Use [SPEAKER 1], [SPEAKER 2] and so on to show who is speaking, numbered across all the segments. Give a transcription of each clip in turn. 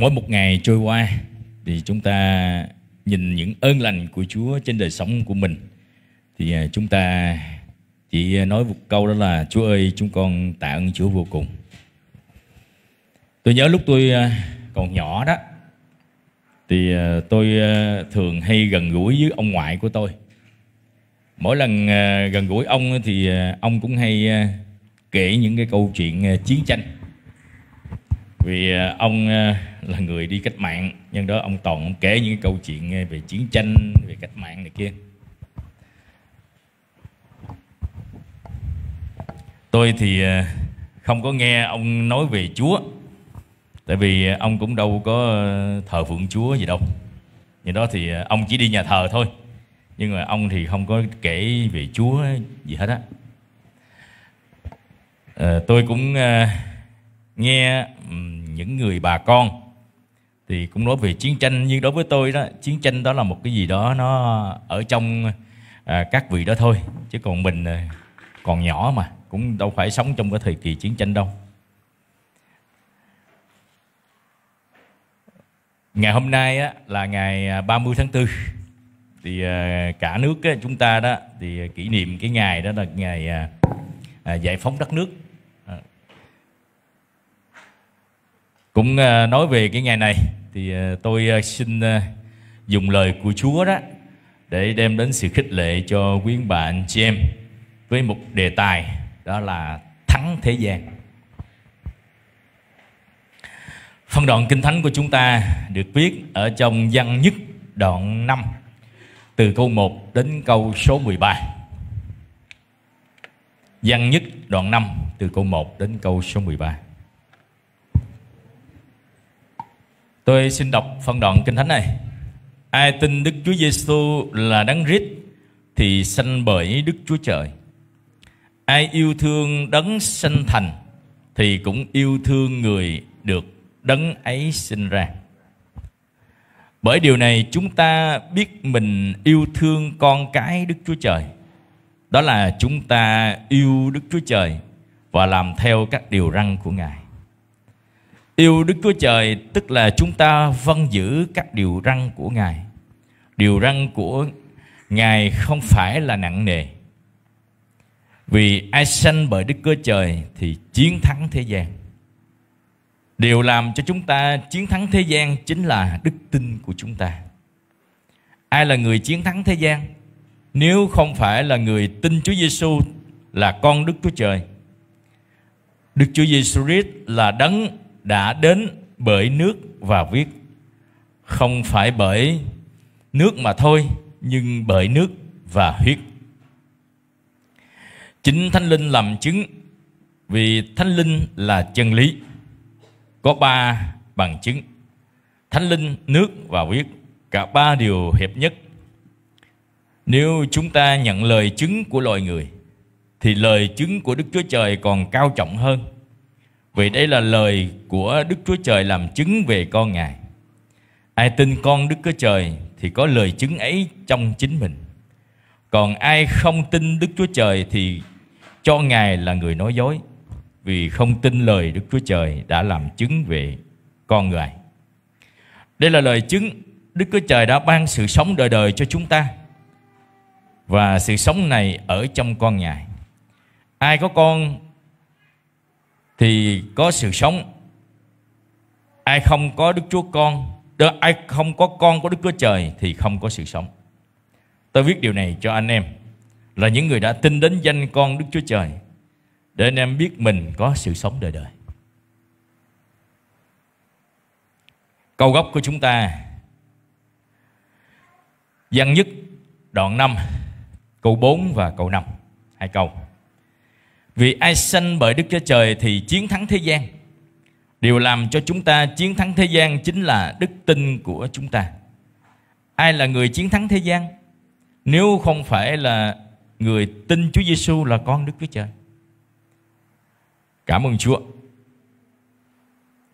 [SPEAKER 1] Mỗi một ngày trôi qua thì chúng ta nhìn những ơn lành của Chúa trên đời sống của mình thì à, chúng ta chỉ nói một câu đó là Chúa ơi chúng con tạ ơn Chúa vô cùng. Tôi nhớ lúc tôi à, còn nhỏ đó thì à, tôi thường hay gần gũi với ông ngoại của tôi. Mỗi lần gần gũi ông thì ông cũng hay kể những cái câu chuyện chiến tranh vì à, ông à, là người đi cách mạng nhân đó ông toàn kể những câu chuyện à, về chiến tranh về cách mạng này kia tôi thì không có nghe ông nói về chúa tại vì ông cũng đâu có thờ phượng chúa gì đâu vì đó thì ông chỉ đi nhà thờ thôi nhưng mà ông thì không có kể về chúa gì hết á à, tôi cũng nghe những người bà con thì cũng nói về chiến tranh nhưng đối với tôi đó chiến tranh đó là một cái gì đó nó ở trong à, các vị đó thôi chứ còn mình à, còn nhỏ mà cũng đâu phải sống trong cái thời kỳ chiến tranh đâu ngày hôm nay á, là ngày 30 à, tháng 4 thì à, cả nước á, chúng ta đó thì à, kỷ niệm cái ngày đó là ngày à, à giải phóng đất nước cũng ờ, nói về cái ngày này thì ờ, tôi ờ, xin dùng lời của Chúa đó để đem đến sự khích lệ cho quý bạn chị em với một đề tài đó là thắng thế gian. Phần đoạn Kinh Thánh của chúng ta được viết ở trong văn nhất đoạn 5 từ câu 1 đến câu số 13. Văn nhất đoạn 5 từ câu 1 đến câu số 13. Tôi xin đọc phân đoạn kinh thánh này. Ai tin Đức Chúa Giêsu là đấng rít thì sanh bởi Đức Chúa Trời. Ai yêu thương đấng sanh thành thì cũng yêu thương người được đấng ấy sinh ra. Bởi điều này chúng ta biết mình yêu thương con cái Đức Chúa Trời. Đó là chúng ta yêu Đức Chúa Trời và làm theo các điều răn của Ngài. Yêu Đức Chúa Trời tức là chúng ta vâng giữ các điều răn của Ngài. Điều răn của Ngài không phải là nặng nề. Vì ai sanh bởi Đức Chúa Trời thì chiến thắng thế gian. Điều làm cho chúng ta chiến thắng thế gian chính là đức tin của chúng ta. Ai là người chiến thắng thế gian? Nếu không phải là người tin Chúa Giêsu là con Đức Chúa Trời. Đức Chúa Giêsu Christ là đấng đã đến bởi nước và viết không phải bởi nước mà thôi nhưng bởi nước và huyết chính thánh linh làm chứng vì thánh linh là chân lý có ba bằng chứng thánh linh nước và huyết cả ba điều hiệp nhất nếu chúng ta nhận lời chứng của loài người thì lời chứng của đức chúa trời còn cao trọng hơn vì đây là lời của Đức Chúa Trời làm chứng về con Ngài. Ai tin con Đức Chúa Trời thì có lời chứng ấy trong chính mình. Còn ai không tin Đức Chúa Trời thì cho Ngài là người nói dối. Vì không tin lời Đức Chúa Trời đã làm chứng về con người. Đây là lời chứng Đức Chúa Trời đã ban sự sống đời đời cho chúng ta. Và sự sống này ở trong con Ngài. Ai có con thì có sự sống ai không có đức chúa con ai không có con của đức chúa trời thì không có sự sống tôi viết điều này cho anh em là những người đã tin đến danh con đức chúa trời để anh em biết mình có sự sống đời đời câu gốc của chúng ta văn nhất đoạn 5 câu 4 và câu 5 hai câu vì ai sanh bởi Đức Chúa Trời thì chiến thắng thế gian. Điều làm cho chúng ta chiến thắng thế gian chính là đức tin của chúng ta. Ai là người chiến thắng thế gian? Nếu không phải là người tin Chúa Giêsu là con Đức Chúa Trời. Cảm ơn Chúa.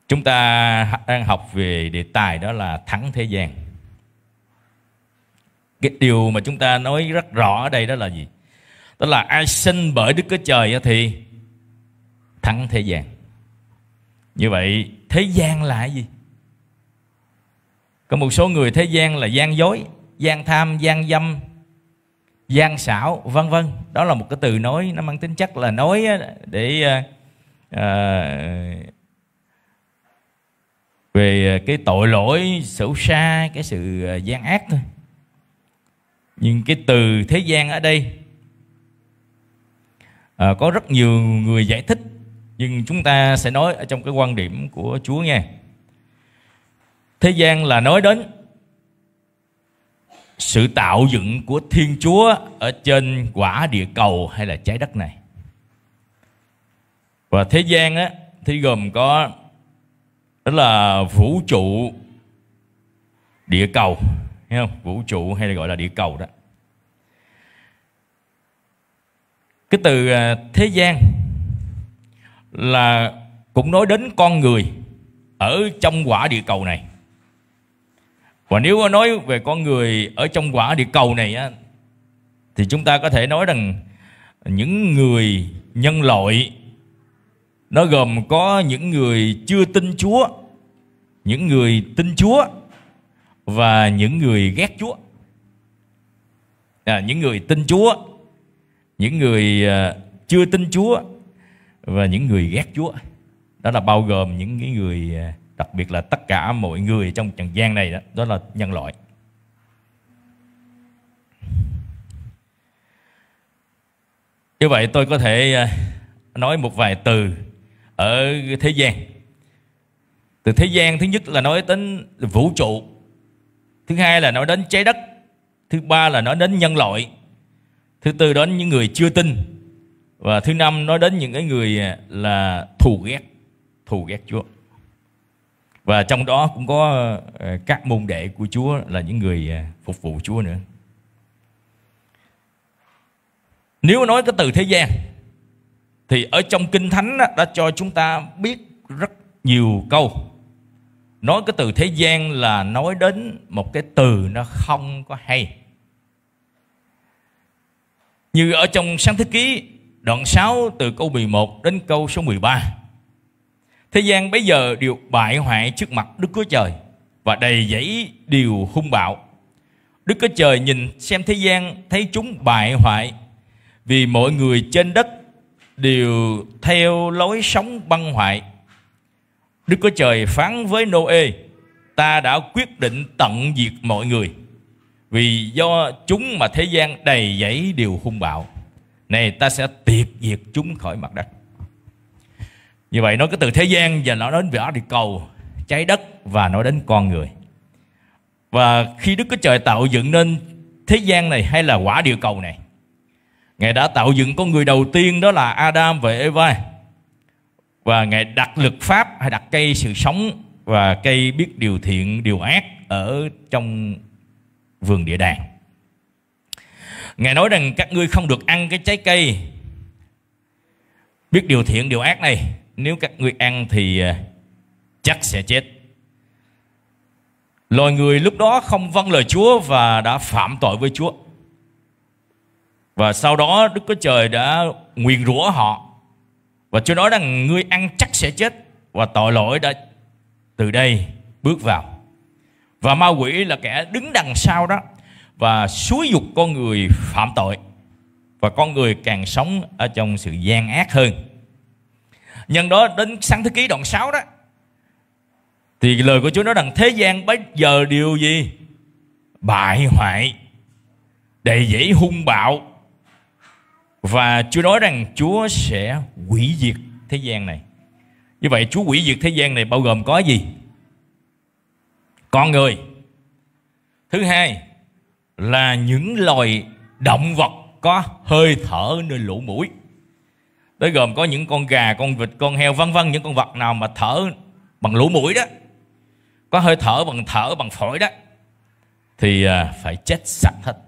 [SPEAKER 1] Chúng ta đang học về đề tài đó là thắng thế gian. Cái điều mà chúng ta nói rất rõ ở đây đó là gì? Tức là ai sinh bởi Đức Chúa Trời thì thắng thế gian Như vậy thế gian là cái gì? Có một số người thế gian là gian dối Gian tham, gian dâm, gian xảo vân vân Đó là một cái từ nói nó mang tính chất là nói để uh, về cái tội lỗi xấu xa cái sự ờ, gian ác thôi nhưng cái từ thế gian ở đây à, có rất nhiều người giải thích nhưng chúng ta sẽ nói ở trong cái quan điểm của Chúa nha Thế gian là nói đến sự tạo dựng của Thiên Chúa ở trên quả địa cầu hay là trái đất này. Và thế gian á thì gồm có đó là vũ trụ địa cầu, hiểu không? Vũ trụ hay là gọi là địa cầu đó. cái từ à, thế gian là cũng nói đến con người ở trong quả địa cầu này và nếu nói về con người ở trong quả địa cầu này á, thì chúng ta có thể nói rằng những người nhân loại nó gồm có những người chưa tin Chúa, những người tin Chúa và những người ghét Chúa. À, những người tin Chúa những người à, chưa tin Chúa và những người ghét Chúa. Đó là bao gồm những người à, đặc biệt là tất cả mọi người trong trần gian này đó, đó là nhân loại. Như vậy tôi có thể à, nói một vài từ ở thế gian. Từ thế gian thứ nhất là nói đến vũ trụ, thứ hai là nói đến trái đất, thứ ba là nói đến nhân loại, thứ tư đến những người chưa tin và thứ năm nói đến những cái người à, là thù ghét thù ghét Chúa và trong đó cũng có à, các môn đệ của Chúa là những người à, phục vụ Chúa nữa nếu nói cái từ thế gian thì ở trong kinh thánh đã cho chúng ta biết rất nhiều câu nói cái từ thế gian là nói đến một cái từ nó không có hay như ở trong sáng thế ký đoạn 6 từ câu 11 đến câu số 13. Thế gian bây giờ đều bại hoại trước mặt Đức Chúa Trời và đầy dẫy điều hung bạo. Đức Chúa Trời nhìn xem thế gian thấy chúng bại hoại vì mọi người trên đất đều theo lối sống băng hoại. Đức Chúa Trời phán với nô ta đã quyết định tận diệt mọi người vì do chúng mà thế gian đầy dẫy điều hung bạo này ta sẽ tiệt diệt chúng khỏi mặt đất như vậy nói cái từ thế gian và nó đến vỏ địa cầu trái đất và nó đến con người và khi đức chúa trời tạo dựng nên thế gian này hay là quả địa cầu này ngài đã tạo dựng con người đầu tiên đó là adam và eva và ngài đặt luật pháp hay đặt cây sự sống và cây biết điều thiện điều ác ở trong vườn địa đàng. Ngài nói rằng các ngươi không được ăn cái trái cây biết điều thiện điều ác này, nếu các ngươi ăn thì à, chắc sẽ chết. Loài người lúc đó không vâng lời Chúa và đã phạm tội với Chúa. Và sau đó Đức Chúa Trời đã nguyền rủa họ. Và Chúa nói rằng ngươi ăn chắc sẽ chết và tội lỗi đã từ đây bước vào và ma quỷ là kẻ đứng đằng sau đó và xúi dục con người phạm tội và con người càng sống ở trong sự gian ác hơn nhân đó đến sáng thế ký đoạn 6 đó thì lời của Chúa nói rằng thế gian bây giờ điều gì bại hoại đầy dẫy hung bạo và Chúa nói rằng Chúa sẽ quỷ diệt thế gian này như vậy Chúa quỷ diệt thế gian này bao gồm có gì con người thứ hai là những loài động vật có hơi thở nơi lỗ mũi đó gồm có những con gà con vịt con heo vân vân những con vật nào mà thở bằng lỗ mũi đó có hơi thở bằng thở bằng phổi đó thì à, phải chết sạch hết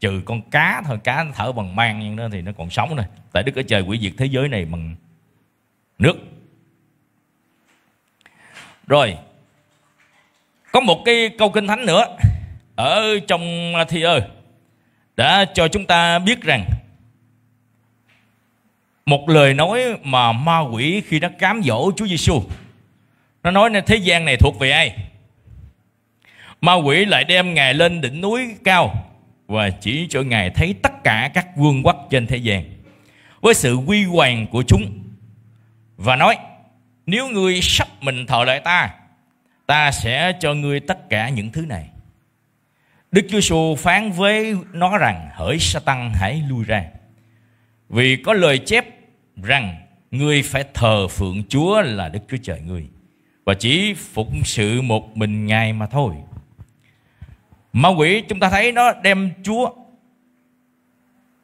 [SPEAKER 1] trừ con cá thôi cá nó thở bằng mang nhưng đó thì nó còn sống này tại đức ở trời quỷ diệt thế giới này bằng nước rồi có một cái câu kinh thánh nữa ở trong thi ơ đã cho chúng ta biết rằng một lời nói mà ma quỷ khi nó cám dỗ Chúa Giêsu nó nói nên thế gian này thuộc về ai ma quỷ lại đem ngài lên đỉnh núi cao và chỉ cho ngài thấy tất cả các vương quốc trên thế gian với sự quy hoàng của chúng và nói nếu người sắp mình thờ lại ta ta sẽ cho ngươi tất cả những thứ này. Đức Chúa Giêsu phán với nó rằng: Hỡi Satan hãy lui ra. Vì có lời chép rằng ngươi phải thờ phượng Chúa là Đức Chúa Trời ngươi và chỉ phụng sự một mình Ngài mà thôi. Ma quỷ chúng ta thấy nó đem Chúa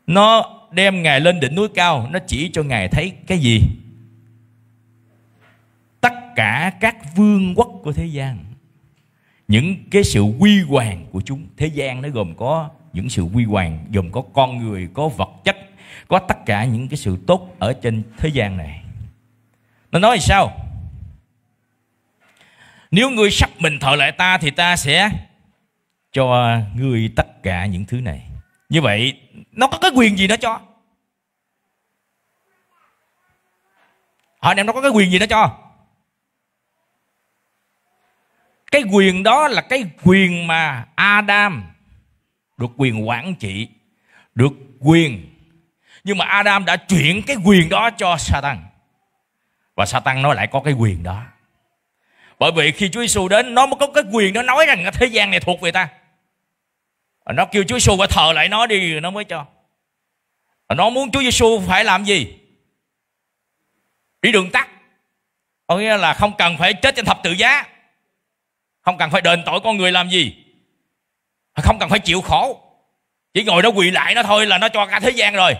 [SPEAKER 1] nó đem Ngài lên đỉnh núi cao, nó chỉ cho Ngài thấy cái gì? cả các vương quốc của thế gian những cái sự quy hoàng của chúng thế gian nó gồm có những sự quy hoàng gồm có con người có vật chất có tất cả những cái sự tốt ở trên thế gian này nó nói sao nếu ngươi sắp mình thợ lại ta thì ta sẽ cho ngươi tất cả những thứ này như vậy nó có cái quyền gì nó cho họ em nó có cái quyền gì nó cho cái quyền đó là cái quyền mà Adam được quyền quản trị được quyền nhưng mà Adam đã chuyển cái quyền đó cho Satan và Satan nó lại có cái quyền đó bởi vì khi Chúa Giêsu đến nó mới có cái quyền nó nói rằng cái thế gian này thuộc về ta nó kêu Chúa Giêsu phải thờ lại nó đi nó mới cho nó muốn Chúa Giêsu phải làm gì đi đường tắt có nghĩa là không cần phải chết trên thập tự giá không cần phải đền tội con người làm gì à, không cần phải chịu khổ chỉ ngồi đó quỳ lại nó thôi là nó cho cả thế gian rồi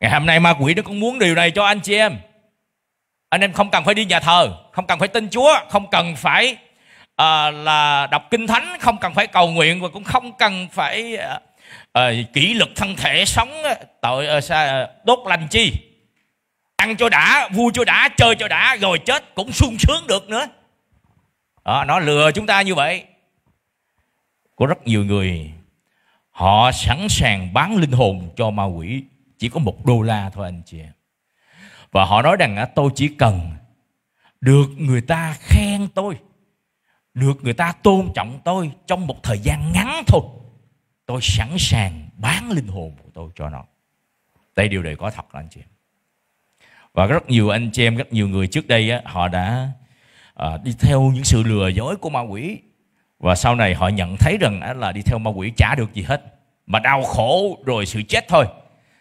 [SPEAKER 1] ngày hôm nay ma quỷ nó cũng muốn điều này cho anh chị em anh em không cần phải đi nhà thờ không cần phải tin chúa không cần phải à, là đọc kinh thánh không cần phải cầu nguyện và cũng không cần phải à, à, kỷ luật thân thể sống à, tội à, à, đốt lành chi ăn cho đã vui cho đã chơi cho đã rồi chết cũng sung sướng được nữa à, nó lừa chúng ta như vậy có rất nhiều người họ sẵn sàng bán linh hồn cho ma quỷ chỉ có một đô la thôi anh chị và họ nói rằng tôi chỉ cần được người ta khen tôi được người ta tôn trọng tôi trong một thời gian ngắn thôi tôi sẵn sàng bán linh hồn của tôi cho nó đây điều này có thật đó anh chị em và rất nhiều anh chị em rất nhiều người trước đây họ đã à, đi theo những sự lừa dối của ma quỷ và sau này họ nhận thấy rằng là đi theo ma quỷ chả được gì hết mà đau khổ rồi sự chết thôi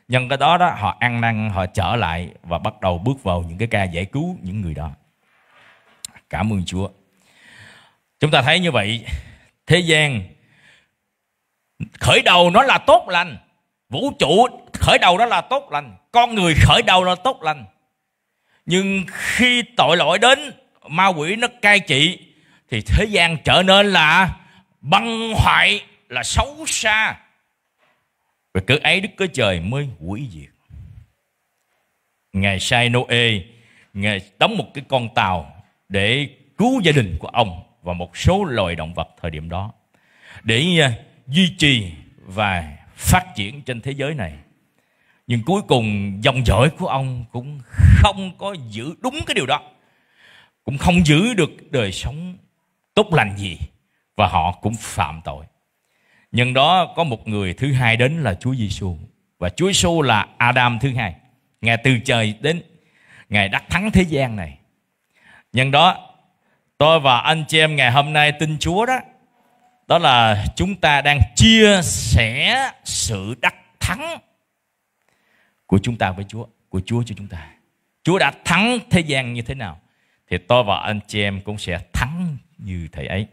[SPEAKER 1] nhân cái đó đó họ ăn năn họ trở lại và bắt đầu bước vào những cái ca giải cứu những người đó cảm ơn chúa chúng ta thấy như vậy thế gian khởi đầu nó là tốt lành vũ trụ khởi đầu đó là tốt lành con người khởi đầu là tốt lành nhưng khi tội lỗi đến ma quỷ nó cai trị thì thế gian trở nên là băng hoại là xấu xa và cứ ấy đức chúa trời mới hủy diệt ngài sai noe ngài đóng một cái con tàu để cứu gia đình của ông và một số loài động vật thời điểm đó để à, duy trì và phát triển trên thế giới này nhưng cuối cùng dòng dõi của ông cũng không có giữ đúng cái điều đó cũng không giữ được đời sống tốt lành gì và họ cũng phạm tội. nhân đó có một người thứ hai đến là Chúa Giêsu và Chúa Giêsu là Adam thứ hai. Ngài từ trời đến Ngài đắc thắng thế gian này. nhân đó tôi và anh chị em ngày hôm nay tin Chúa đó đó là chúng ta đang chia sẻ sự đắc thắng của chúng ta với Chúa, của Chúa cho chúng ta. Chúa đã thắng thế gian như thế nào? thì tôi và anh chị em cũng sẽ thắng như thầy ấy.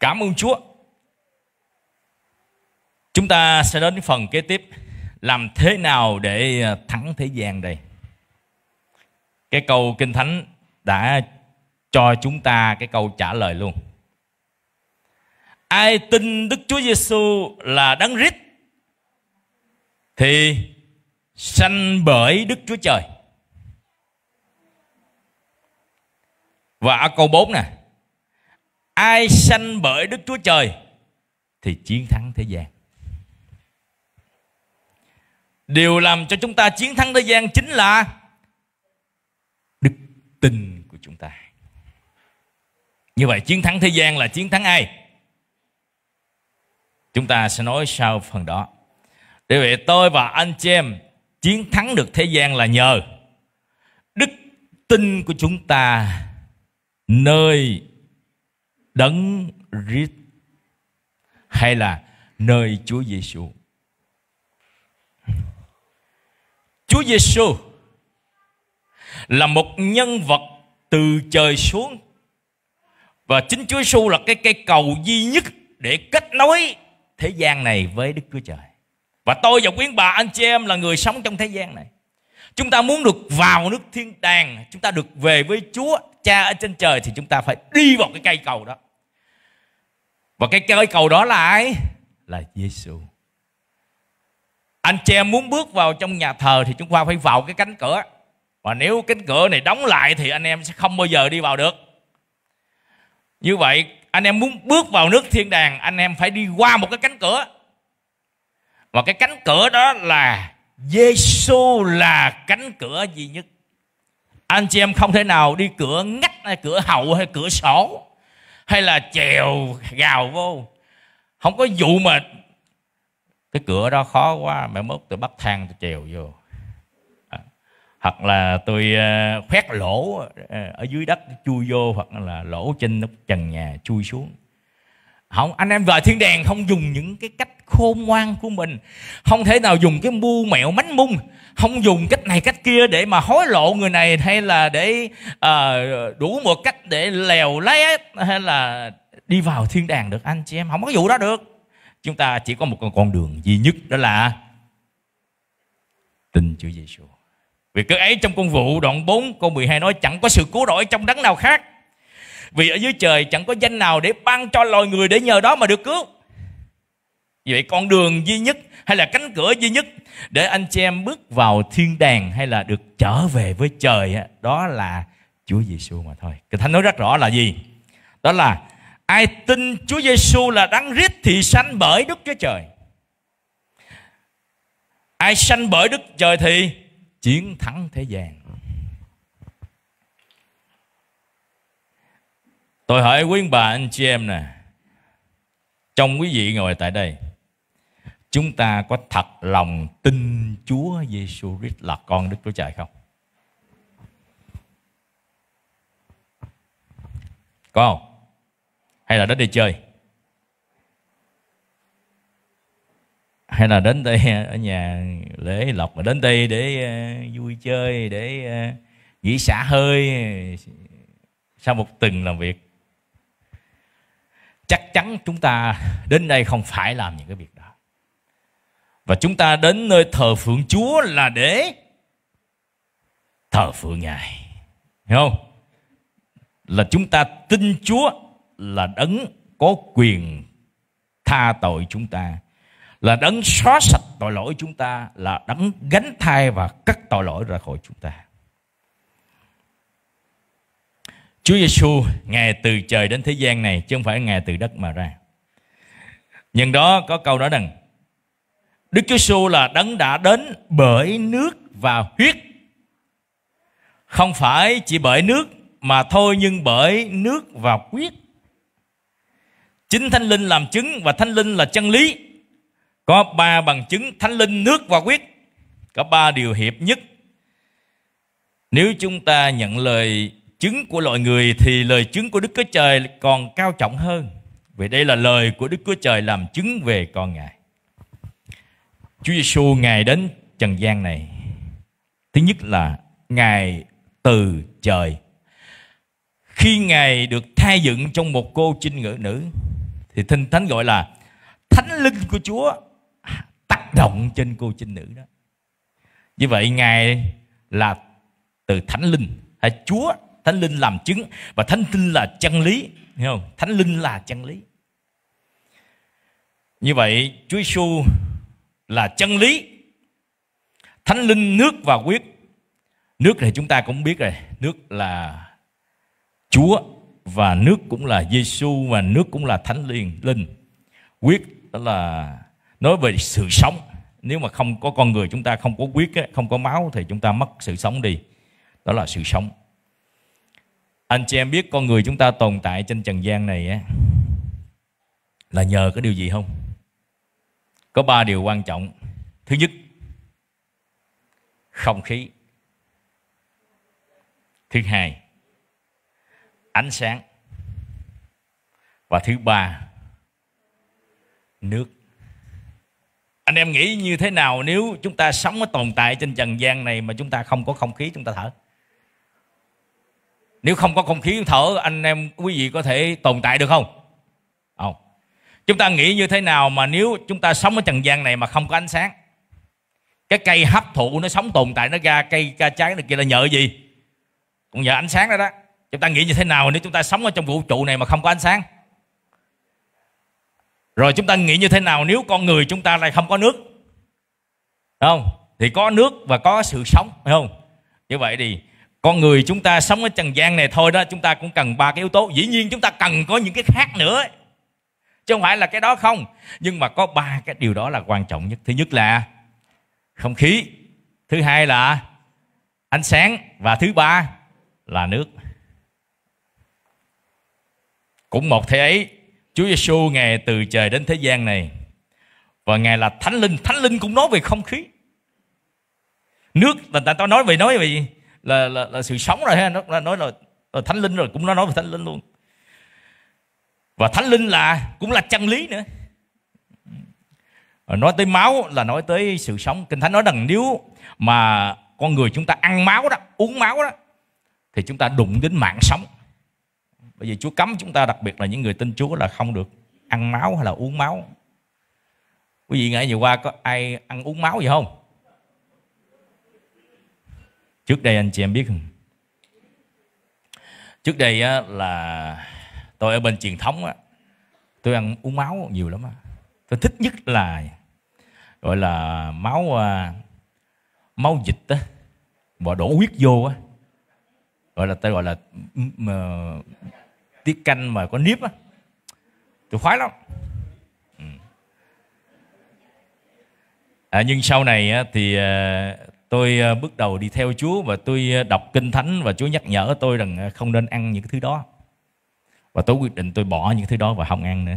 [SPEAKER 1] Cảm ơn Chúa. Chúng ta sẽ đến phần kế tiếp làm thế nào để thắng thế gian đây. Cái câu Kinh Thánh đã cho chúng ta cái câu trả lời luôn. Ai tin Đức Chúa Giêsu là đấng rít thì sanh bởi Đức Chúa Trời. Và ở câu 4 nè Ai sanh bởi Đức Chúa Trời Thì chiến thắng thế gian Điều làm cho chúng ta chiến thắng thế gian chính là Đức tin của chúng ta Như vậy chiến thắng thế gian là chiến thắng ai? Chúng ta sẽ nói sau phần đó Để vậy tôi và anh chị em Chiến thắng được thế gian là nhờ Đức tin của chúng ta nơi đấng Christ hay là nơi Chúa Giêsu. Chúa Giêsu là một nhân vật từ trời xuống và chính Chúa Giêsu là cái cây cầu duy nhất để kết nối thế gian này với Đức Chúa Trời. Và tôi và quý bà anh chị em là người sống trong thế gian này chúng ta muốn được vào nước thiên đàng chúng ta được về với chúa cha ở trên trời thì chúng ta phải đi vào cái cây cầu đó và cái cây cầu đó là ai là giêsu anh chị em muốn bước vào trong nhà thờ thì chúng ta phải vào cái cánh cửa và nếu cánh cửa này đóng lại thì anh em sẽ không bao giờ đi vào được như vậy anh em muốn bước vào nước thiên đàng anh em phải đi qua một cái cánh cửa và cái cánh cửa đó là Giêsu là cánh cửa duy nhất anh chị em không thể nào đi cửa ngách hay cửa hậu hay cửa sổ hay là chèo gào vô không có vụ mà cái cửa đó khó quá mẹ mốt tôi bắt thang tôi chèo vô à, hoặc là tôi ờ, khoét lỗ ờ, ở dưới đất chui vô hoặc là lỗ trên nóc trần nhà chui xuống không anh em vào thiên đàng không dùng những cái cách khôn ngoan của mình không thể nào dùng cái mưu mẹo mánh mung không dùng cách này cách kia để mà hối lộ người này hay là để uh, đủ một cách để lèo lét hay là đi vào thiên đàng được anh chị em không có vụ đó được chúng ta chỉ có một con đường duy nhất đó là tin Chúa Giêsu vì cái ấy trong công vụ đoạn 4 câu 12 nói chẳng có sự cứu đổi trong đấng nào khác vì ở dưới trời chẳng có danh nào để ban cho loài người để nhờ đó mà được cứu vậy con đường duy nhất hay là cánh cửa duy nhất để anh chị em bước vào thiên đàng hay là được trở về với trời đó là Chúa Giêsu mà thôi. Kinh Thánh nói rất rõ là gì? Đó là ai tin Chúa Giêsu là đấng rít thì sanh bởi Đức Chúa Trời. Ai sanh bởi Đức Trời thì chiến thắng thế gian. Tôi hỏi quý bà anh chị em nè Trong quý vị ngồi tại đây chúng ta có thật lòng tin Chúa Giêsu Christ là con Đức Chúa Trời không? Có không? Hay là đến đây chơi? Hay là đến đây ờ, ở nhà lễ lộc mà đến đây để uh, vui chơi, để uh, nghỉ xả hơi sau một tuần làm việc? Chắc chắn chúng ta đến đây không phải làm những cái việc và chúng ta đến nơi thờ phượng Chúa là để thờ phượng Ngài. Hiểu không? Là chúng ta tin Chúa là đấng có quyền tha tội chúng ta. Là đấng xóa sạch tội lỗi chúng ta. Là đấng gánh thai và cắt tội lỗi ra khỏi chúng ta. Chúa Giêsu Ngài từ trời đến thế gian này chứ không phải Ngài từ đất mà ra. Nhân đó có câu nói rằng Đức Chúa Giêsu là đấng đã đến bởi nước và huyết. Không phải chỉ bởi nước mà thôi nhưng bởi nước và huyết. Chính Thánh Linh làm chứng và Thánh Linh là chân lý. Có ba bằng chứng Thánh Linh, nước và huyết. Có ba điều hiệp nhất. Nếu chúng ta nhận lời chứng của loài người thì lời chứng của Đức Chúa Trời còn cao trọng hơn. Vì đây là lời của Đức Chúa Trời làm chứng về con Ngài. Chúa Giêsu ngài đến trần gian này. Thứ nhất là ngài từ trời. Khi ngài được thay dựng trong một cô trinh ngự nữ thì Thinh Thánh gọi là Thánh Linh của Chúa tác động trên cô trinh nữ đó. Như vậy ngài là từ Thánh Linh hay Chúa Thánh Linh làm chứng và Thánh Linh là chân lý, hiểu không? Thánh Linh là chân lý. Như vậy Chúa Giêsu là chân lý thánh linh nước và quyết nước thì chúng ta cũng biết rồi nước là chúa và nước cũng là giêsu và nước cũng là thánh linh linh quyết đó là nói về sự sống nếu mà không có con người chúng ta không có quyết không có máu thì chúng ta mất sự sống đi đó là sự sống anh chị em biết con người chúng ta tồn tại trên trần gian này là nhờ cái điều gì không có ba điều quan trọng thứ nhất không khí thứ hai ánh sáng và thứ ba nước anh em nghĩ như thế nào nếu chúng ta sống ở tồn tại trên trần gian này mà chúng ta không có không khí chúng ta thở nếu không có không khí thở anh em quý vị có thể tồn tại được không chúng ta nghĩ như thế nào mà nếu chúng ta sống ở trần gian này mà không có ánh sáng cái cây hấp thụ nó sống tồn tại nó ra cây ca trái này kia là nhờ gì cũng nhờ ánh sáng đó đó chúng ta nghĩ như thế nào nếu chúng ta sống ở trong vũ trụ này mà không có ánh sáng rồi chúng ta nghĩ như thế nào nếu con người chúng ta lại không có nước Đúng không thì có nước và có sự sống phải không như vậy thì con người chúng ta sống ở trần gian này thôi đó chúng ta cũng cần ba cái yếu tố dĩ nhiên chúng ta cần có những cái khác nữa chứ không phải là cái đó không nhưng mà có ba cái điều đó là quan trọng nhất thứ nhất là không khí thứ hai là ánh sáng và thứ ba là nước cũng một thế ấy Chúa Giêsu ngài từ trời đến thế gian này và ngài là thánh linh thánh linh cũng nói về không khí nước là ta, nói về nói về là, là, là sự sống rồi ha nó nói là, là thánh linh rồi cũng nói nói về thánh linh luôn và thánh linh là cũng là chân lý nữa nói tới máu là nói tới sự sống kinh thánh nói rằng nếu mà con người chúng ta ăn máu đó uống máu đó thì chúng ta đụng đến mạng sống bởi vì chúa cấm chúng ta đặc biệt là những người tin chúa là không được ăn máu hay là uống máu quý vị ngày vừa qua có ai ăn uống máu gì không trước đây anh chị em biết không trước đây là tôi ở bên truyền thống á tôi ăn uống máu nhiều lắm á tôi thích nhất là gọi là máu à, máu dịch á và đổ huyết vô á gọi là tôi gọi là tiết canh mà có nếp á tôi khoái lắm ừ. à, nhưng sau này á, thì à, tôi à, bước đầu đi theo Chúa và tôi đọc kinh thánh và Chúa nhắc nhở tôi rằng không nên ăn những cái thứ đó và tôi quyết định tôi bỏ những thứ đó và không ăn nữa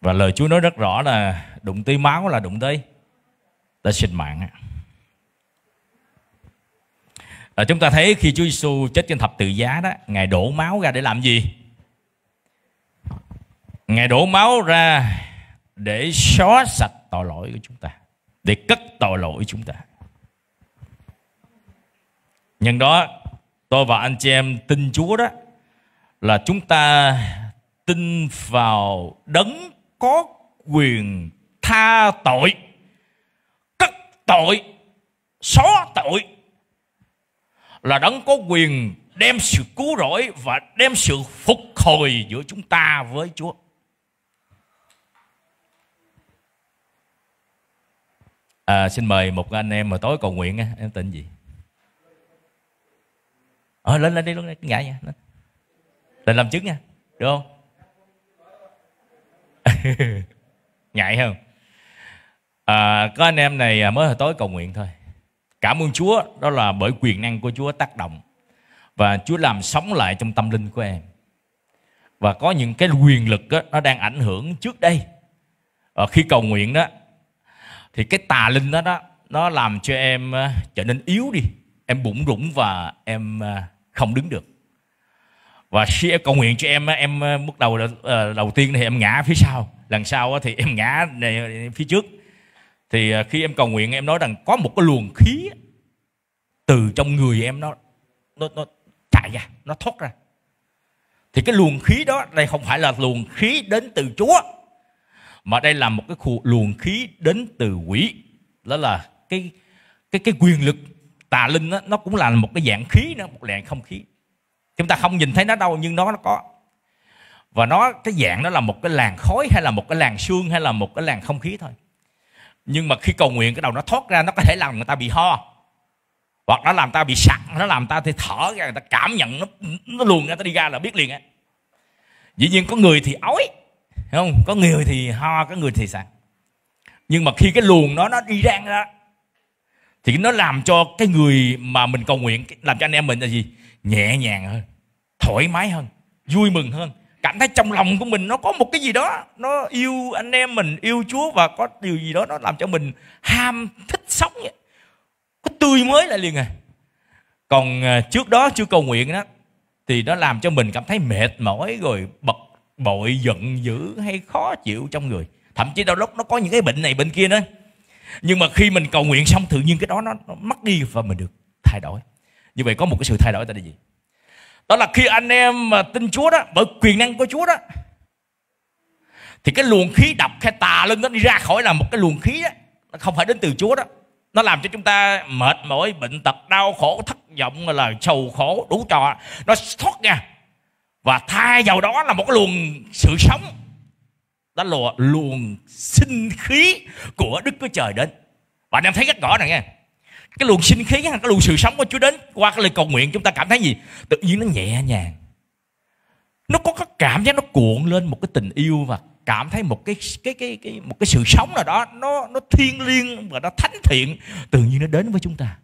[SPEAKER 1] và lời Chúa nói rất rõ là đụng tới máu là đụng tới tới sinh mạng. À, chúng ta thấy khi Chúa Giêsu chết trên thập tự giá đó, ngài đổ máu ra để làm gì? Ngài đổ máu ra để xóa sạch tội lỗi của chúng ta, để cất tội lỗi của chúng ta. Nhân đó tôi và anh chị em tin Chúa đó là chúng ta tin vào đấng có quyền tha tội, cất tội, xóa tội là đấng có quyền đem sự cứu rỗi và đem sự phục hồi giữa chúng ta với Chúa. À, xin mời một anh em mà tối cầu nguyện em tên gì? ờ lên lên đi luôn ngại nha lên. làm chứng nha được không ngại không à, có anh em này à, mới hồi tối cầu nguyện thôi cảm ơn chúa đó là bởi quyền năng của chúa tác động và chúa làm sống lại trong tâm linh của em và có những cái quyền lực đó, nó đang ảnh hưởng trước đây à, khi cầu nguyện đó thì cái tà linh đó đó nó làm cho em trở nên yếu đi em bụng rủng và em uh, không đứng được và khi em cầu nguyện cho em em ờ, bước đầu ờ, đầu tiên thì em ngã phía sau lần sau thì em ngã phía trước thì ờ, khi em cầu nguyện em nói rằng có một cái luồng khí từ trong người em nó nó, nó chạy ra nó thoát ra thì cái luồng khí đó đây không phải là luồng khí đến từ chúa mà đây là một cái luồng khí đến từ quỷ đó là cái cái cái quyền lực tà linh đó, nó cũng là một cái dạng khí nữa một dạng không khí chúng ta không nhìn thấy nó đâu nhưng nó nó có và nó cái dạng nó là một cái làn khói hay là một cái làn xương hay là một cái làn không khí thôi nhưng mà khi cầu nguyện cái đầu nó thoát ra nó có thể làm người ta bị ho hoặc nó làm ta bị sặc nó làm ta thì thở ra người ta cảm nhận nó nó luồn ra ta đi ra là biết liền á dĩ nhiên có người thì ói không có người thì ho có người thì sặc nhưng mà khi cái luồng nó nó đi ra thì nó làm cho cái người mà mình cầu nguyện làm cho anh em mình là gì nhẹ nhàng hơn thoải mái hơn vui mừng hơn cảm thấy trong lòng của mình nó có một cái gì đó nó yêu anh em mình yêu chúa và có điều gì đó nó làm cho mình ham thích sống vậy có tươi mới lại liền à còn à, trước đó chưa cầu nguyện đó thì nó làm cho mình cảm thấy mệt mỏi rồi bực bội giận dữ hay khó chịu trong người thậm chí đôi lúc nó có những cái bệnh này bệnh kia nữa nhưng mà khi mình cầu nguyện xong tự nhiên cái đó nó, nó mất đi và mình được thay đổi như vậy có một cái sự thay đổi tại đây gì đó là khi anh em mà tin Chúa đó bởi quyền năng của Chúa đó thì cái luồng khí độc hay tà lên nó đi ra khỏi là một cái luồng khí đó nó không phải đến từ Chúa đó nó làm cho chúng ta mệt mỏi bệnh tật đau khổ thất vọng là sầu khổ đủ trò nó thoát ra và thay vào đó là một cái luồng sự sống đó là luồng sinh khí của Đức Chúa Trời đến. Bạn em thấy rất rõ này nghe. Cái luồng sinh khí, cái luồng sự sống của Chúa đến qua cái lời cầu nguyện chúng ta cảm thấy gì? Tự nhiên nó nhẹ nhàng. Nó có cái cảm giác nó cuộn lên một cái tình yêu và cảm thấy một cái cái cái, cái một cái sự sống nào đó nó nó thiêng liêng và nó thánh thiện tự nhiên nó đến với chúng ta.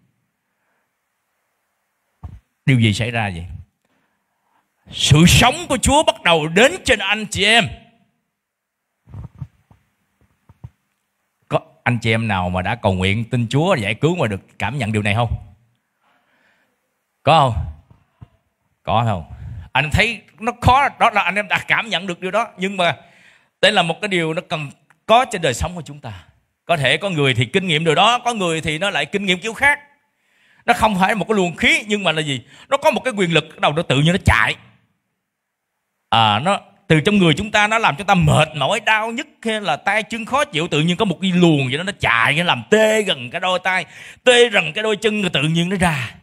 [SPEAKER 1] Điều gì xảy ra vậy? Sự sống của Chúa bắt đầu đến trên anh chị em anh chị em nào mà đã cầu nguyện tin Chúa giải cứu mà được cảm nhận điều này không? Có không? Có không? Anh thấy nó khó đó là anh em đã cảm nhận được điều đó nhưng mà đây là một cái điều nó cần có trên đời sống của chúng ta. Có thể có người thì kinh nghiệm điều đó, có người thì nó lại kinh nghiệm kiểu khác. Nó không phải một cái luồng khí nhưng mà là gì? Nó có một cái quyền lực đầu nó tự nhiên nó chạy. À nó từ trong người chúng ta nó làm cho ta mệt mỏi đau nhức hay là tay chân khó chịu tự nhiên có một cái luồng gì đó nó chạy nó làm tê gần cái đôi tay tê gần cái đôi chân rồi tự nhiên nó ra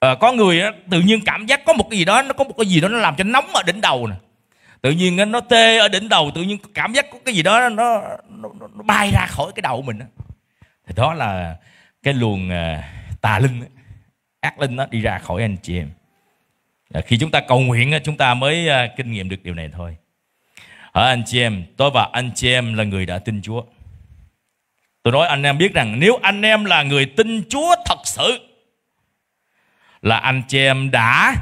[SPEAKER 1] à, có người đó, tự nhiên cảm giác có một cái gì đó nó có một cái gì đó nó làm cho nóng ở đỉnh đầu nè tự nhiên nó tê ở đỉnh đầu tự nhiên cảm giác có cái gì đó nó nó, nó bay ra khỏi cái đầu mình đó. thì đó là cái luồng ờ, tà linh ác linh nó đi ra khỏi anh chị em Dạ, khi chúng ta cầu nguyện chúng ta mới à, kinh nghiệm được điều này thôi ở anh chị em tôi và anh chị em là người đã tin Chúa tôi nói anh em biết rằng nếu anh em là người tin Chúa thật sự là anh chị em đã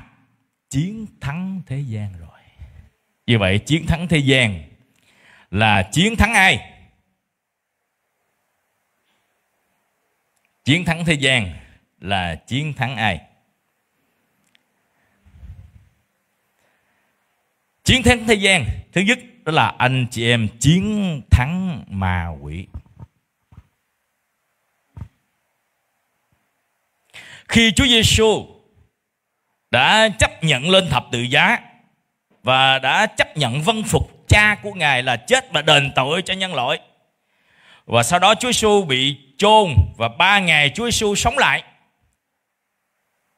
[SPEAKER 1] chiến thắng thế gian rồi như vậy chiến thắng thế gian là chiến thắng ai chiến thắng thế gian là chiến thắng ai chiến thắng thế gian thứ nhất đó là anh chị em chiến thắng ma quỷ khi Chúa Giêsu đã chấp nhận lên thập tự giá và đã chấp nhận vân phục cha của ngài là chết và đền tội cho nhân loại và sau đó Chúa Giêsu bị chôn và ba ngày Chúa Giêsu sống lại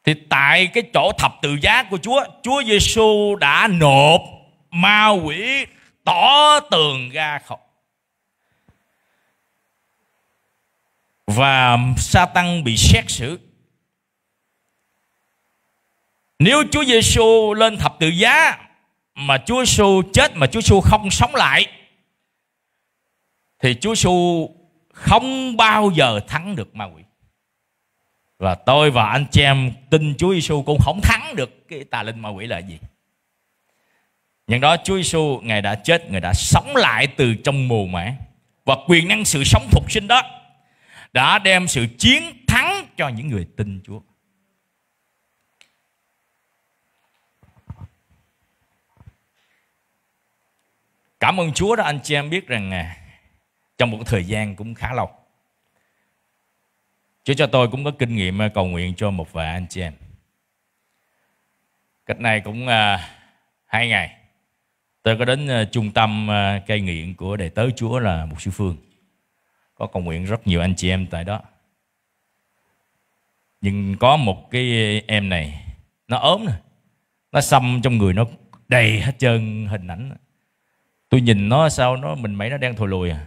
[SPEAKER 1] thì tại cái chỗ thập tự giá của Chúa Chúa Giêsu đã nộp ma quỷ tỏ tường ra khỏi và sa tăng bị xét xử nếu Chúa Giêsu lên thập tự giá mà Chúa Giêsu chết mà Chúa Giêsu không sống lại thì Chúa Giêsu không bao giờ thắng được ma quỷ. Và tôi và anh chị em tin Chúa Giêsu cũng không thắng được cái tà linh ma quỷ là gì. Nhân đó Chúa Giêsu Ngài đã chết, Ngài đã sống lại từ trong mù mã. Và quyền năng sự sống phục sinh đó đã đem sự chiến thắng cho những người tin Chúa. Cảm ơn Chúa đó anh chị em biết rằng à, trong một thời gian cũng khá lâu. Chúa cho tôi cũng có kinh nghiệm à, cầu nguyện cho một vài anh chị em. Cách này cũng à, hai ngày tôi có đến ờ, trung tâm ờ, cai nghiện của đệ tớ Chúa là một sư Phương có cầu nguyện rất nhiều anh chị em tại đó nhưng có một cái em này nó ốm nè nó xăm trong người nó đầy hết trơn hình ảnh tôi nhìn nó sao nó mình mấy nó đang thùi lùi à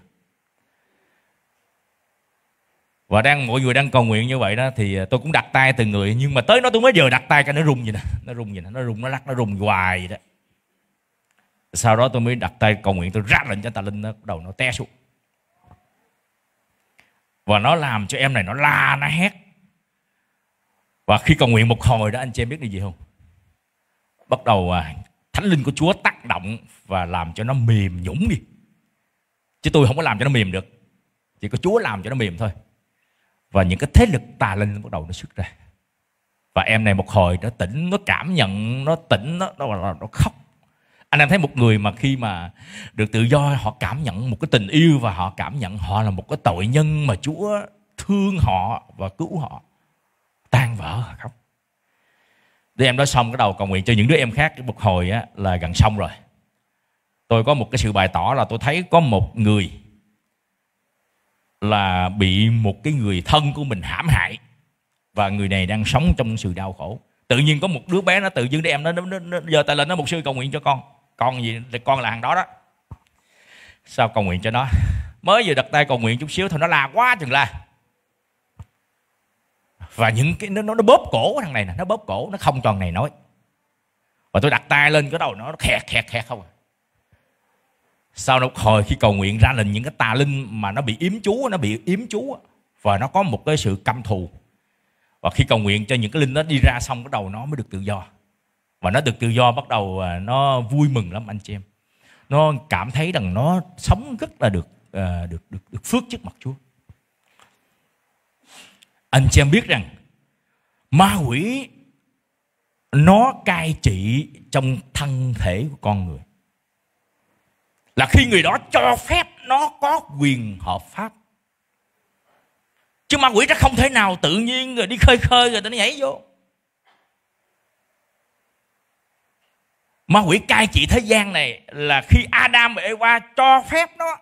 [SPEAKER 1] và đang mỗi người đang cầu nguyện như vậy đó thì ờ, tôi cũng đặt tay từng người nhưng mà tới nó tôi mới vừa đặt tay cho nó rung vậy nè nó rung vậy nè nó rung nó lắc nó rung hoài vậy đó sau đó tôi mới đặt tay cầu nguyện tôi ra lệnh cho tà linh nó đầu nó té xuống và nó làm cho em này nó la nó hét và khi cầu nguyện một hồi đó anh chị em biết điều gì không bắt đầu à, thánh linh của chúa tác động và làm cho nó mềm nhũng đi chứ tôi không có làm cho nó mềm được chỉ có chúa làm cho nó mềm thôi và những cái thế lực tà linh bắt đầu nó xuất ra và em này một hồi nó tỉnh nó cảm nhận nó tỉnh nó, nó, nó khóc anh em thấy một người mà khi mà được tự do họ cảm nhận một cái tình yêu và họ cảm nhận họ là một cái tội nhân mà Chúa thương họ và cứu họ tan vỡ không đứa em đó xong cái đầu cầu nguyện cho những đứa em khác một hồi á, là gần xong rồi tôi có một cái sự bày tỏ là tôi thấy có một người là bị một cái người thân của mình hãm hại và người này đang sống trong sự đau khổ tự nhiên có một đứa bé nó tự dưng đứa em nó nó, nó, nó tay lên nó một sư cầu nguyện cho con con gì con là hàng đó đó sao cầu nguyện cho nó mới vừa đặt tay cầu nguyện chút xíu thôi nó la quá chừng la và những cái nó, nó bóp cổ thằng này nè nó bóp cổ nó không cho này nói và tôi đặt tay lên cái đầu nó, nó khẹt khẹt khẹt không à. sau một hồi khi cầu nguyện ra lên những cái tà linh mà nó bị yếm chú nó bị yếm chú và nó có một cái sự căm thù và khi cầu nguyện cho những cái linh nó đi ra xong cái đầu nó mới được tự do và nó được tự do bắt đầu à, nó vui mừng lắm anh chị em nó cảm thấy rằng nó sống rất là được à, được được, được phước trước mặt Chúa anh chị em biết rằng ma quỷ nó cai trị trong thân thể của con người là khi người đó cho phép nó có quyền hợp pháp chứ ma quỷ nó không thể nào tự nhiên rồi đi khơi khơi rồi nó nhảy vô ma quỷ cai trị thế gian này là khi Adam và Eva cho phép nó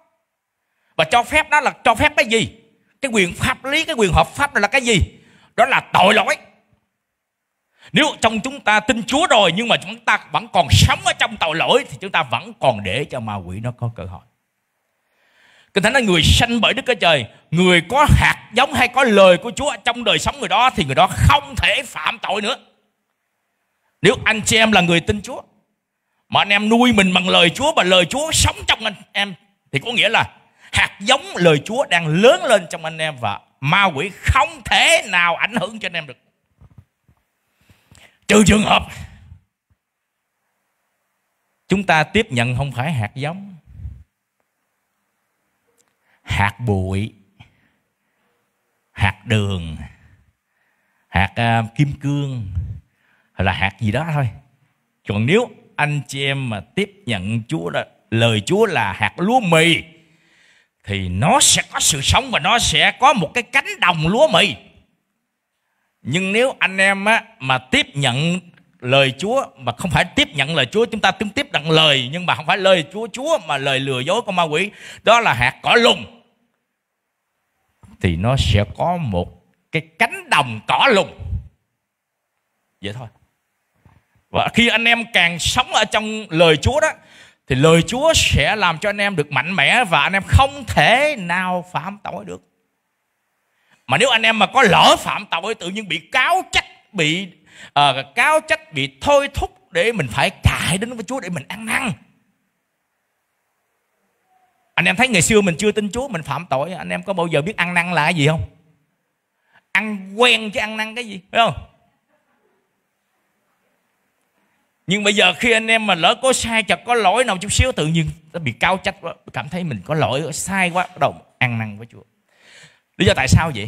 [SPEAKER 1] và cho phép đó là cho phép cái gì cái quyền pháp lý cái quyền hợp pháp là cái gì đó là tội lỗi nếu trong chúng ta tin Chúa rồi nhưng mà chúng ta vẫn còn sống ở trong tội lỗi thì chúng ta vẫn còn để cho ma quỷ nó có cơ hội. Kinh Thánh nói người sanh bởi Đức Chúa Trời, người có hạt giống hay có lời của Chúa trong đời sống người đó thì người đó không thể phạm tội nữa. Nếu anh chị em là người tin Chúa, mà anh em nuôi mình bằng lời Chúa và lời Chúa sống trong anh em thì có nghĩa là hạt giống lời Chúa đang lớn lên trong anh em và ma quỷ không thể nào ảnh hưởng cho anh em được trừ trường hợp chúng ta tiếp nhận không phải hạt giống hạt bụi hạt đường hạt uh, kim cương hay là hạt gì đó thôi còn nếu anh chị em mà tiếp nhận Chúa là lời Chúa là hạt lúa mì thì nó sẽ có sự sống và nó sẽ có một cái cánh đồng lúa mì. Nhưng nếu anh em á, mà tiếp nhận lời Chúa mà không phải tiếp nhận lời Chúa chúng ta tiếp tiếp nhận lời nhưng mà không phải lời Chúa Chúa mà lời lừa dối của ma quỷ đó là hạt cỏ lùng thì nó sẽ có một cái cánh đồng cỏ lùng vậy thôi và khi anh em càng sống ở trong lời Chúa đó thì lời Chúa sẽ làm cho anh em được mạnh mẽ và anh em không thể nào phạm tội được. Mà nếu anh em mà có lỡ phạm tội tự nhiên bị cáo trách bị à, cáo trách bị thôi thúc để mình phải chạy đến với Chúa để mình ăn năn. Anh em thấy ngày xưa mình chưa tin Chúa mình phạm tội anh em có bao giờ biết ăn năn là cái gì không? Ăn quen chứ ăn năn cái gì phải không? nhưng bây giờ khi anh em mà lỡ có sai chặt có lỗi nào chút xíu tự nhiên nó bị cao trách quá cảm thấy mình có lỗi sai quá bắt đầu ăn năn với chúa lý do tại sao vậy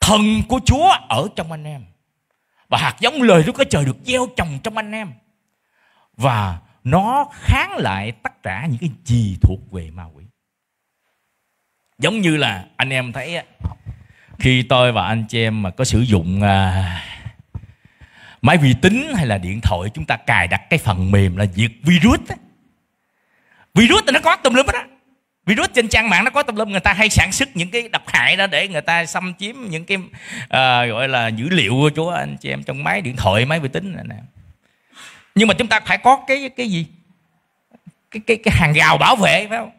[SPEAKER 1] thần của chúa ở trong anh em và hạt giống lời Đức Chúa Trời được gieo trồng trong anh em và nó kháng lại tất cả những cái gì thuộc về ma quỷ giống như là anh em thấy khi tôi và anh chị em mà có sử dụng à, máy vi tính hay là điện thoại chúng ta cài đặt cái phần mềm là diệt virus đó. virus thì nó có tùm lum đó virus trên trang mạng nó có tùm lum người ta hay sản xuất những cái độc hại đó để người ta xâm chiếm những cái uh, gọi là dữ liệu của chú anh chị em trong máy điện thoại máy vi tính này nè nhưng mà chúng ta phải có cái cái gì cái cái cái hàng rào bảo vệ phải không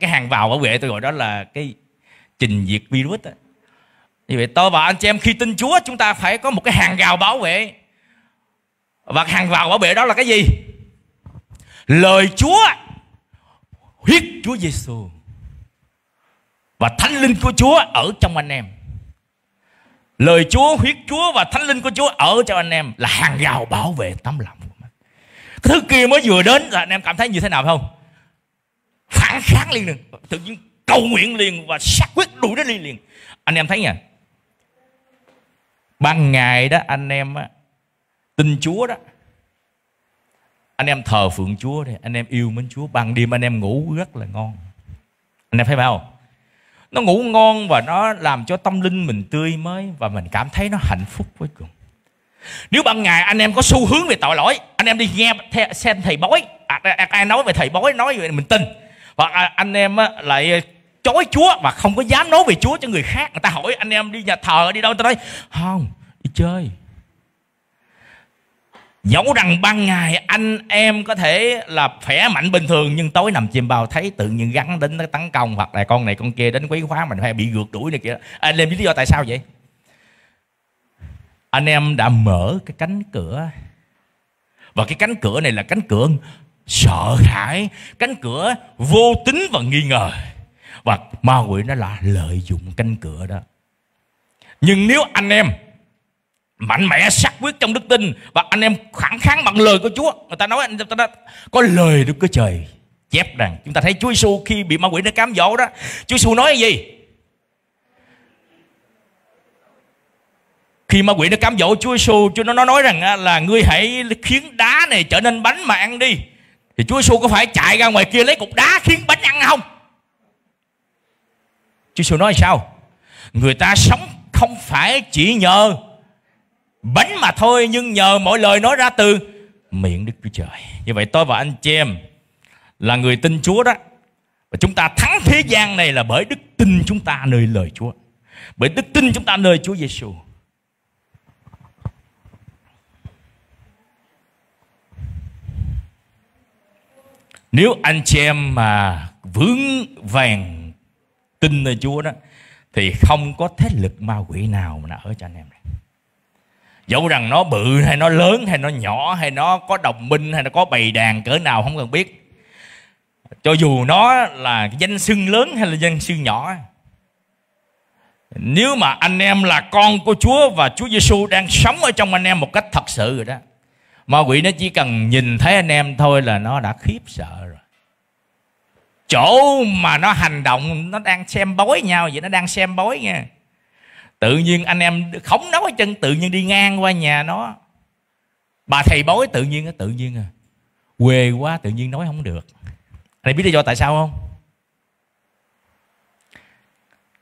[SPEAKER 1] cái hàng rào bảo vệ tôi gọi đó là cái trình diệt virus đó. như vậy tôi và anh chị em khi tin Chúa chúng ta phải có một cái hàng rào bảo vệ và hàng vào bảo vệ đó là cái gì lời Chúa huyết Chúa Giêsu và thánh linh của Chúa ở trong anh em lời Chúa huyết Chúa và thánh linh của Chúa ở trong anh em là hàng rào bảo vệ tấm lòng của mình cái thứ kia mới vừa đến là anh em cảm thấy như thế nào phải không phản kháng liền liền tự nhiên cầu nguyện liền và xác quyết đuổi nó đi liền anh em thấy nha ban ngày đó anh em á, tin Chúa đó anh em thờ phượng Chúa đi anh em yêu mến Chúa ban đêm anh em ngủ rất là ngon anh em thấy phải không nó ngủ ngon và nó làm cho tâm linh mình tươi mới và mình cảm thấy nó hạnh phúc cuối cùng nếu ban ngày anh em có xu hướng về tội lỗi anh em đi nghe xem thầy bói à, à, à, ai nói về thầy bói nói về mình tin và à, anh em lại chối Chúa mà không có dám nói về Chúa cho người khác người ta hỏi anh em đi nhà thờ đi đâu tôi nói không đi chơi Dẫu rằng ban ngày anh em có thể là khỏe mạnh bình thường Nhưng tối nằm chim bao thấy tự nhiên gắn đến nó tấn công Hoặc là con này con kia đến quấy khóa mình hay bị gượt đuổi này kia Anh em biết lý do tại sao vậy? Anh em đã mở cái cánh cửa Và cái cánh cửa này là cánh cửa sợ hãi Cánh cửa vô tính và nghi ngờ Và ma quỷ nó là lợi dụng cánh cửa đó Nhưng nếu anh em mạnh mẽ sắc quyết trong đức tin và anh em khẳng kháng bằng lời của Chúa người ta nói anh ta nói, có lời Đức Chúa Trời chép rằng chúng ta thấy Chúa Giêsu khi bị ma quỷ nó cám dỗ đó Chúa Giêsu nói gì khi ma quỷ nó cám dỗ Chúa Giêsu Chúa nó nói rằng à, là ngươi hãy khiến đá này trở nên bánh mà ăn đi thì Chúa Giêsu có phải chạy ra ngoài kia lấy cục đá khiến bánh ăn không Chúa Giêsu nói sao người ta sống không phải chỉ nhờ bánh mà thôi nhưng nhờ mọi lời nói ra từ miệng Đức Chúa Trời. Như vậy tôi và anh chị em là người tin Chúa đó. Và chúng ta thắng thế gian này là bởi đức tin chúng ta nơi lời Chúa. Bởi đức tin chúng ta nơi Chúa Giêsu. Nếu anh chị em mà vướng vàng tin nơi Chúa đó thì không có thế lực ma quỷ nào mà nó ở cho anh em dẫu rằng nó bự hay nó lớn hay nó nhỏ hay nó có đồng minh hay nó có bầy đàn cỡ nào không cần biết cho dù nó là danh xưng lớn hay là danh xưng nhỏ nếu mà anh em là con của Chúa và Chúa Giêsu đang sống ở trong anh em một cách thật sự rồi đó ma quỷ nó chỉ cần nhìn thấy anh em thôi là nó đã khiếp sợ rồi chỗ mà nó hành động nó đang xem bói nhau vậy nó đang xem bói nha tự nhiên anh em khống nấu ở chân tự nhiên đi ngang qua nhà nó bà thầy bói tự nhiên tự nhiên à quê quá tự nhiên nói không được anh biết lý do tại sao không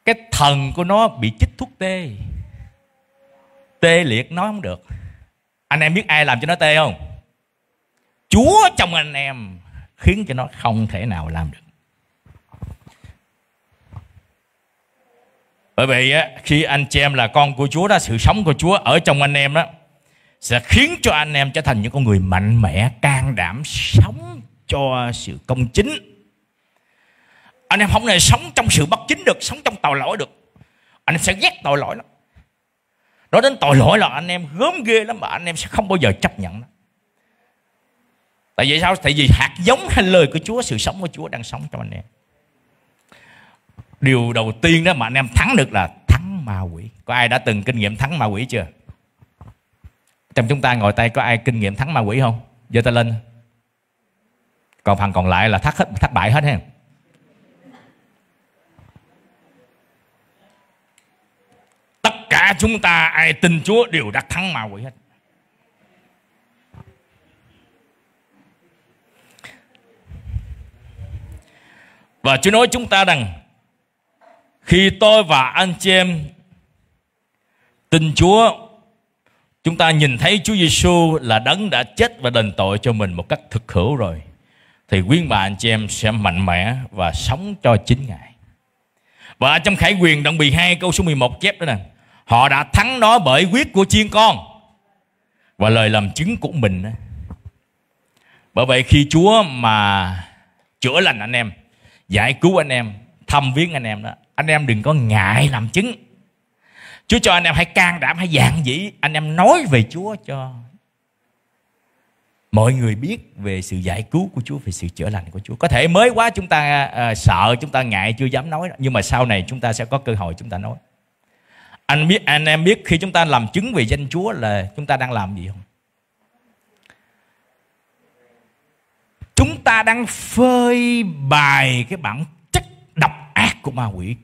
[SPEAKER 1] cái thần của nó bị chích thuốc tê tê liệt nói không được anh em biết ai làm cho nó tê không chúa trong anh em khiến cho nó không thể nào làm được bởi vậy á, khi anh chị em là con của Chúa đó sự sống của Chúa ở trong anh em đó sẽ khiến cho anh em trở thành những con người mạnh mẽ can đảm sống cho sự công chính anh em không thể sống trong sự bất chính được sống trong tội lỗi được anh em sẽ ghét tội lỗi lắm nói đến tội lỗi là anh em gớm ghê lắm mà anh em sẽ không bao giờ chấp nhận đó. tại vì sao tại vì hạt giống hay lời của chúa sự sống của chúa đang sống trong anh em điều đầu tiên đó mà anh em thắng được là thắng ma quỷ có ai đã từng kinh nghiệm thắng ma quỷ chưa trong chúng ta ngồi tay có ai kinh nghiệm thắng ma quỷ không giơ tay lên còn phần còn lại là thất hết thất bại hết ha tất cả chúng ta ai tin chúa đều đã thắng ma quỷ hết và chúa nói chúng ta rằng khi tôi và anh chị em tin Chúa, chúng ta nhìn thấy Chúa Giêsu là đấng đã chết và đền tội cho mình một cách thực hữu rồi thì quyến bà anh chị em sẽ mạnh mẽ và sống cho chính Ngài. Và trong Khải Quyền đoạn 12 câu số 11 chép đó nè, họ đã thắng nó bởi quyết của chiên con và lời làm chứng của mình. Bởi vậy khi Chúa mà chữa lành anh em, giải cứu anh em, thăm viếng anh em đó anh em đừng có ngại làm chứng chúa cho anh em hãy can đảm hãy dạng dĩ anh em nói về chúa cho mọi người biết về sự giải cứu của Chúa về sự chữa lành của Chúa có thể mới quá chúng ta à, sợ chúng ta ngại chưa dám nói nhưng mà sau này chúng ta sẽ có cơ hội chúng ta nói anh biết anh em biết khi chúng ta làm chứng về danh Chúa là chúng ta đang làm gì không chúng ta đang phơi bày cái bản chất độc ác của ma quỷ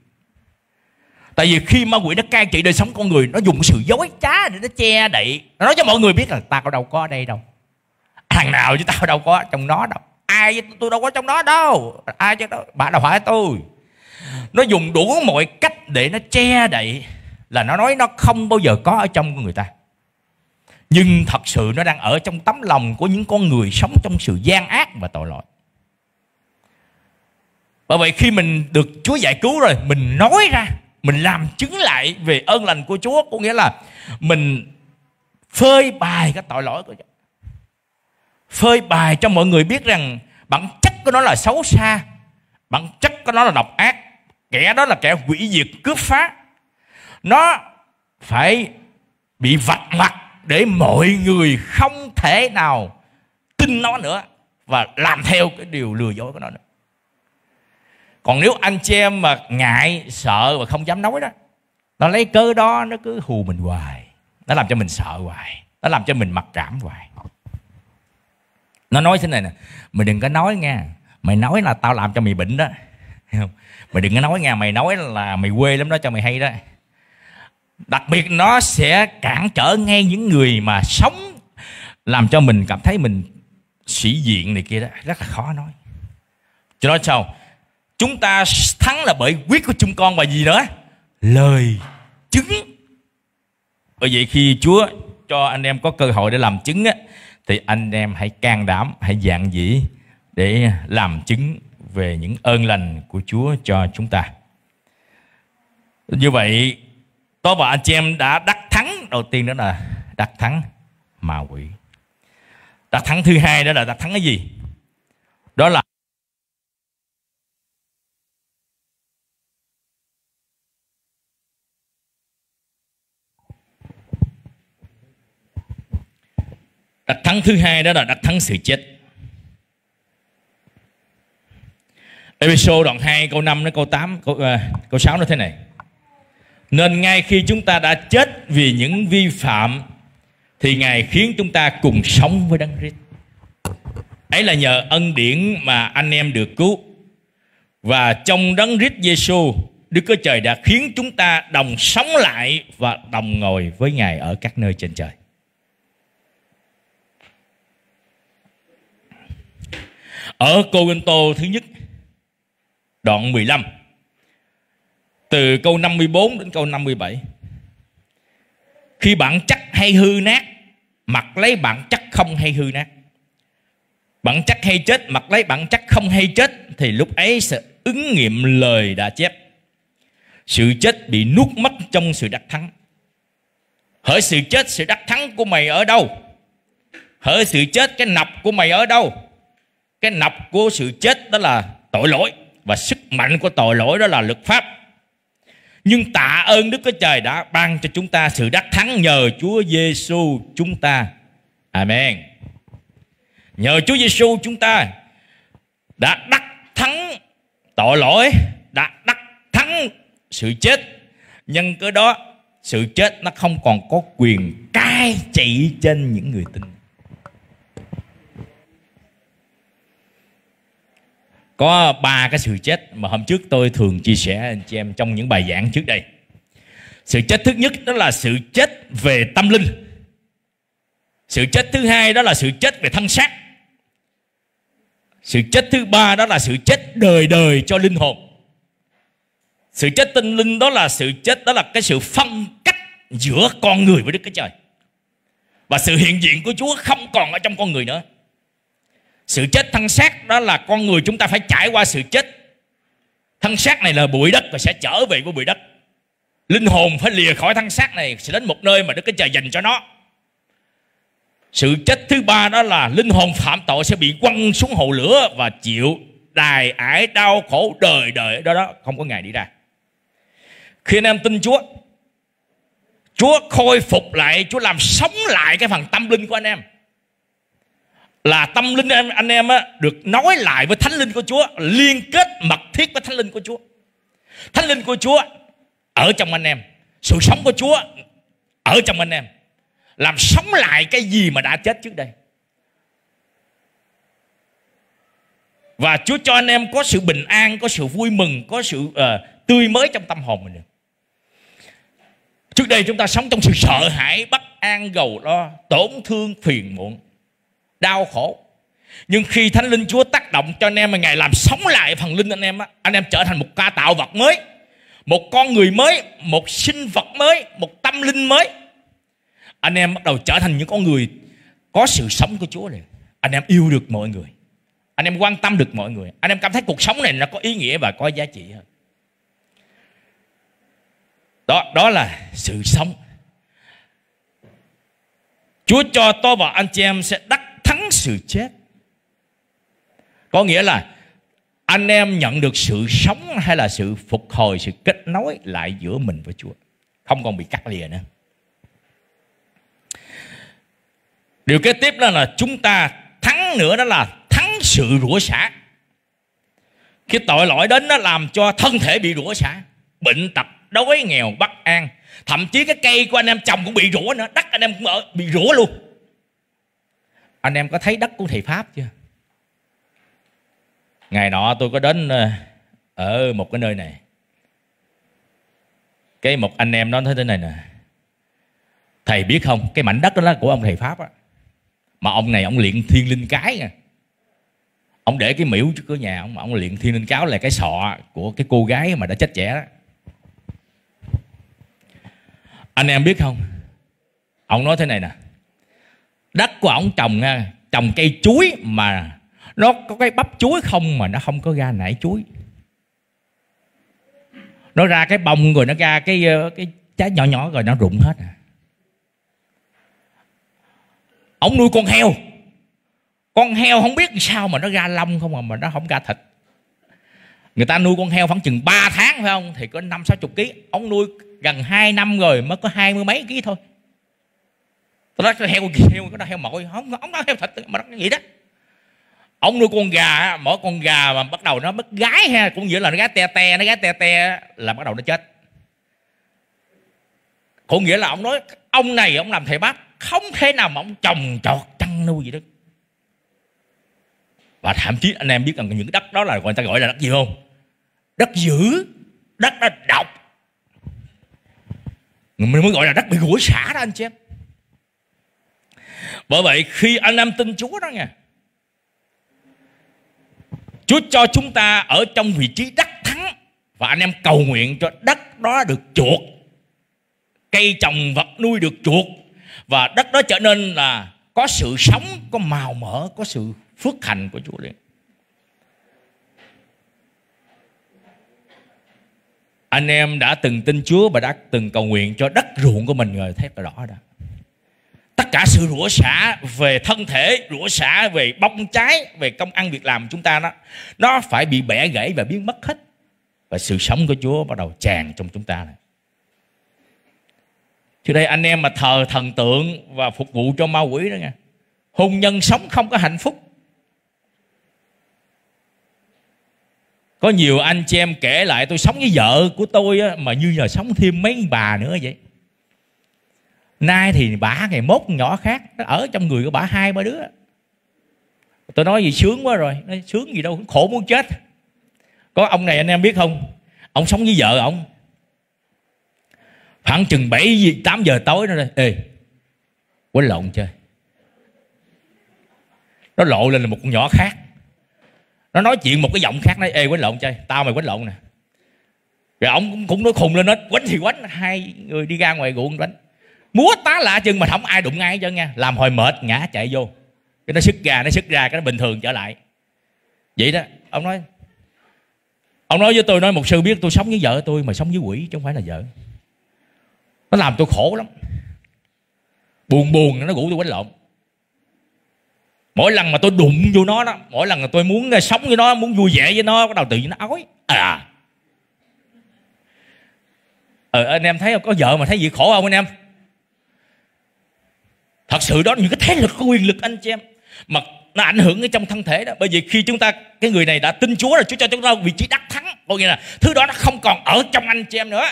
[SPEAKER 1] tại vì khi ma quỷ nó cai trị đời sống con người nó dùng sự dối trá để nó che đậy nó nói cho mọi người biết là tao đâu có ở đây đâu thằng nào chứ tao đâu có trong nó đâu ai với tôi đâu có trong nó đâu ai chứ đâu bà đâu phải tôi nó dùng đủ mọi cách để nó che đậy là nó nói nó không bao giờ có ở trong người ta nhưng thật sự nó đang ở trong tấm lòng của những con người sống trong sự gian ác và tội lỗi bởi vậy khi mình được chúa giải cứu rồi mình nói ra mình làm chứng lại về ơn lành của Chúa có nghĩa là mình phơi bài cái tội lỗi của Chúa phơi bài cho mọi người biết rằng bản chất của nó là xấu xa bản chất của nó là độc ác kẻ đó là kẻ hủy diệt cướp phá nó phải bị vạch mặt để mọi người không thể nào tin nó nữa và làm theo cái điều lừa dối của nó nữa còn nếu anh chị em mà ngại sợ và không dám nói đó nó lấy cớ đó nó cứ hù mình hoài nó làm cho mình sợ hoài nó làm cho mình mặc cảm hoài nó nói thế này nè mày đừng có nói nghe, mày nói là tao làm cho mày bệnh đó không? mày đừng có nói nghe, mày nói là mày quê lắm đó cho mày hay đó đặc biệt nó sẽ cản trở ngay những người mà sống làm cho mình cảm thấy mình sĩ diện này kia đó rất là khó nói cho nói sao Chúng ta thắng là bởi quyết của chúng con và gì nữa? Lời chứng. Bởi vậy khi Chúa cho anh em có cơ hội để làm chứng á, thì anh em hãy can đảm, hãy dạng dĩ để làm chứng về những ơn lành của Chúa cho chúng ta. Như vậy, tôi và anh chị em đã đắc thắng đầu tiên đó là đắc thắng ma quỷ. Đắc thắng thứ hai đó là đắc thắng cái gì? Đó là Đắc thắng thứ hai đó là đắc thắng sự chết. Ephesos đoạn 2 câu 5 đến câu 8 câu uh, câu 6 nó thế này. Nên ngay khi chúng ta đã chết vì những vi phạm thì Ngài khiến chúng ta cùng sống với Đấng Christ. Ấy là nhờ ân điển mà anh em được cứu. Và trong Đấng Christ Giêsu, Đức Chúa Trời đã khiến chúng ta đồng sống lại và đồng ngồi với Ngài ở các nơi trên trời. Ở Cô Tô thứ nhất đoạn 15 từ câu 54 đến câu 57. Khi bạn chắc hay hư nát, mặc lấy bạn chắc không hay hư nát. Bạn chắc hay chết, mặc lấy bạn chắc không hay chết thì lúc ấy sẽ ứng nghiệm lời đã chép. Sự chết bị nuốt mất trong sự đắc thắng. Hỡi sự chết, sự đắc thắng của mày ở đâu? Hỡi sự chết, cái nọc của mày ở đâu? cái nọc của sự chết đó là tội lỗi và sức mạnh của tội lỗi đó là luật pháp nhưng tạ ơn Đức Chúa Trời đã ban cho chúng ta sự đắc thắng nhờ Chúa Giêsu chúng ta. Amen. Nhờ Chúa Giêsu chúng ta đã đắc thắng tội lỗi, đã đắc thắng sự chết. Nhân cớ đó, sự chết nó không còn có quyền cai trị trên những người tin. có ba cái sự chết mà hôm trước tôi thường chia sẻ anh chị em trong những bài giảng trước đây sự chết thứ nhất đó là sự chết về tâm linh sự chết thứ hai đó là sự chết về thân xác sự chết thứ ba đó là sự chết đời đời cho linh hồn sự chết tinh linh đó là sự chết đó là cái sự phân cách giữa con người với đức chúa trời và sự hiện diện của chúa không còn ở trong con người nữa sự chết thân xác đó là con người chúng ta phải trải qua sự chết thân xác này là bụi đất và sẽ trở về với bụi đất linh hồn phải lìa khỏi thân xác này sẽ đến một nơi mà đức chúa trời dành cho nó sự chết thứ ba đó là linh hồn phạm tội sẽ bị quăng xuống hồ lửa và chịu đài ải đau khổ đời đời đó đó không có ngày đi ra khi anh em tin chúa chúa khôi phục lại chúa làm sống lại cái phần tâm linh của anh em là tâm linh anh, em á, được nói lại với thánh linh của Chúa liên kết mật thiết với thánh linh của Chúa thánh linh của Chúa ở trong anh em sự sống của Chúa ở trong anh em làm sống lại cái gì mà đã chết trước đây và Chúa cho anh em có sự bình an có sự vui mừng có sự uh, tươi mới trong tâm hồn mình trước đây chúng ta sống trong sự sợ hãi bất an gầu lo tổn thương phiền muộn đau khổ nhưng khi thánh linh chúa tác động cho anh em mà ngài làm sống lại phần linh anh em á anh em trở thành một ca tạo vật mới một con người mới một sinh vật mới một tâm linh mới anh em bắt đầu trở thành những con người có sự sống của chúa này. anh em yêu được mọi người anh em quan tâm được mọi người anh em cảm thấy cuộc sống này nó có ý nghĩa và có giá trị hơn đó đó là sự sống chúa cho tôi và anh chị em sẽ đắc sự chết có nghĩa là anh em nhận được sự sống hay là sự phục hồi sự kết nối lại giữa mình với chúa không còn bị cắt lìa nữa điều kế tiếp đó là chúng ta thắng nữa đó là thắng sự rủa xả khi tội lỗi đến nó làm cho thân thể bị rủa xả bệnh tật đói nghèo bất an thậm chí cái cây của anh em chồng cũng bị rủa nữa đất anh em cũng ở bị rủa luôn anh em có thấy đất của thầy pháp chưa ngày nọ tôi có đến ờ, ở một cái nơi này cái một anh em nói thế này nè thầy biết không cái mảnh đất đó là của ông thầy pháp á mà ông này ông luyện thiên linh cái nè ông để cái miễu trước cửa nhà ông mà ông luyện thiên linh cáo là cái sọ của cái cô gái mà đã chết trẻ đó anh em biết không ông nói thế này nè đất của ông trồng nha à, trồng cây chuối mà nó có cái bắp chuối không mà nó không có ra nải chuối nó ra cái bông rồi nó ra cái ờ, cái trái nhỏ nhỏ rồi nó rụng hết à ông nuôi con heo con heo không biết sao mà nó ra lông không mà, mà nó không ra thịt người ta nuôi con heo khoảng chừng 3 tháng phải không thì có năm sáu chục ký ông nuôi gần 2 năm rồi mới có hai mươi mấy ký thôi tôi nói heo gì heo có đâu heo mội không ông nói heo thịt mà nó vậy đó ông nuôi con gà mỗi con gà mà bắt đầu nó mất gái ha cũng nghĩa là nó gái te te nó gái te te là bắt đầu nó chết cũng nghĩa là ông nói ông này ông làm thầy bác không thể nào mà ông trồng trọt chăn nuôi gì đó và thậm chí anh em biết rằng những đất đó là người ta gọi là đất gì không đất dữ đất đó độc mình mới gọi là đất bị rủa xả đó anh chị em bởi vậy khi anh em tin chúa đó nha chúa cho chúng ta ở trong vị trí đắc thắng và anh em cầu nguyện cho đất đó được chuột cây trồng vật nuôi được chuột và đất đó trở nên là có sự sống có màu mỡ có sự phước hành của chúa liền anh em đã từng tin Chúa và đã từng cầu nguyện cho đất ruộng của mình rồi thấy và đỏ đã tất cả sự rủa xả về thân thể rủa xả về bông trái về công ăn việc làm chúng ta đó nó phải bị bẻ gãy và biến mất hết và sự sống của Chúa bắt đầu tràn trong chúng ta này Trước đây anh em mà thờ thần tượng và phục vụ cho ma quỷ đó nha. Hôn nhân sống không có hạnh phúc. Có nhiều anh chị em kể lại tôi sống với vợ của tôi á, mà như giờ sống thêm mấy bà nữa vậy nay thì bả ngày mốt nhỏ khác nó ở trong người của bả hai ba đứa tôi nói gì sướng quá rồi nó sướng gì đâu khổ muốn chết có ông này anh em biết không ông sống với vợ ông khoảng chừng bảy tám giờ tối nó đây ê quấn lộn chơi nó lộ lên là một con nhỏ khác nó nói chuyện một cái giọng khác nói ê quánh lộn chơi tao mày quánh lộn nè rồi ông cũng, cũng nói khùng lên hết quánh thì quánh hai người đi ra ngoài ruộng đánh múa tá lạ chừng mà không ai đụng ai cho nha làm hồi mệt ngã chạy vô cái nó sức gà nó sức ra cái nó bình thường trở lại vậy đó ông nói ông nói với tôi nói một sư biết tôi sống với vợ tôi mà sống với quỷ chứ không phải là vợ nó làm tôi khổ lắm buồn buồn nó ngủ tôi quánh lộn mỗi lần mà tôi đụng vô nó đó mỗi lần mà tôi muốn ờ, sống với nó muốn vui vẻ với nó bắt đầu tự nhiên nó ói à ờ anh em thấy không có vợ mà thấy gì khổ không anh em thật sự đó là những cái thế lực có quyền lực anh chị em mà nó ảnh hưởng ở trong thân thể đó bởi vì khi chúng ta cái người này đã tin Chúa rồi Chúa cho chúng ta vị trí đắc thắng có nghĩa là thứ đó nó không còn ở trong anh chị em nữa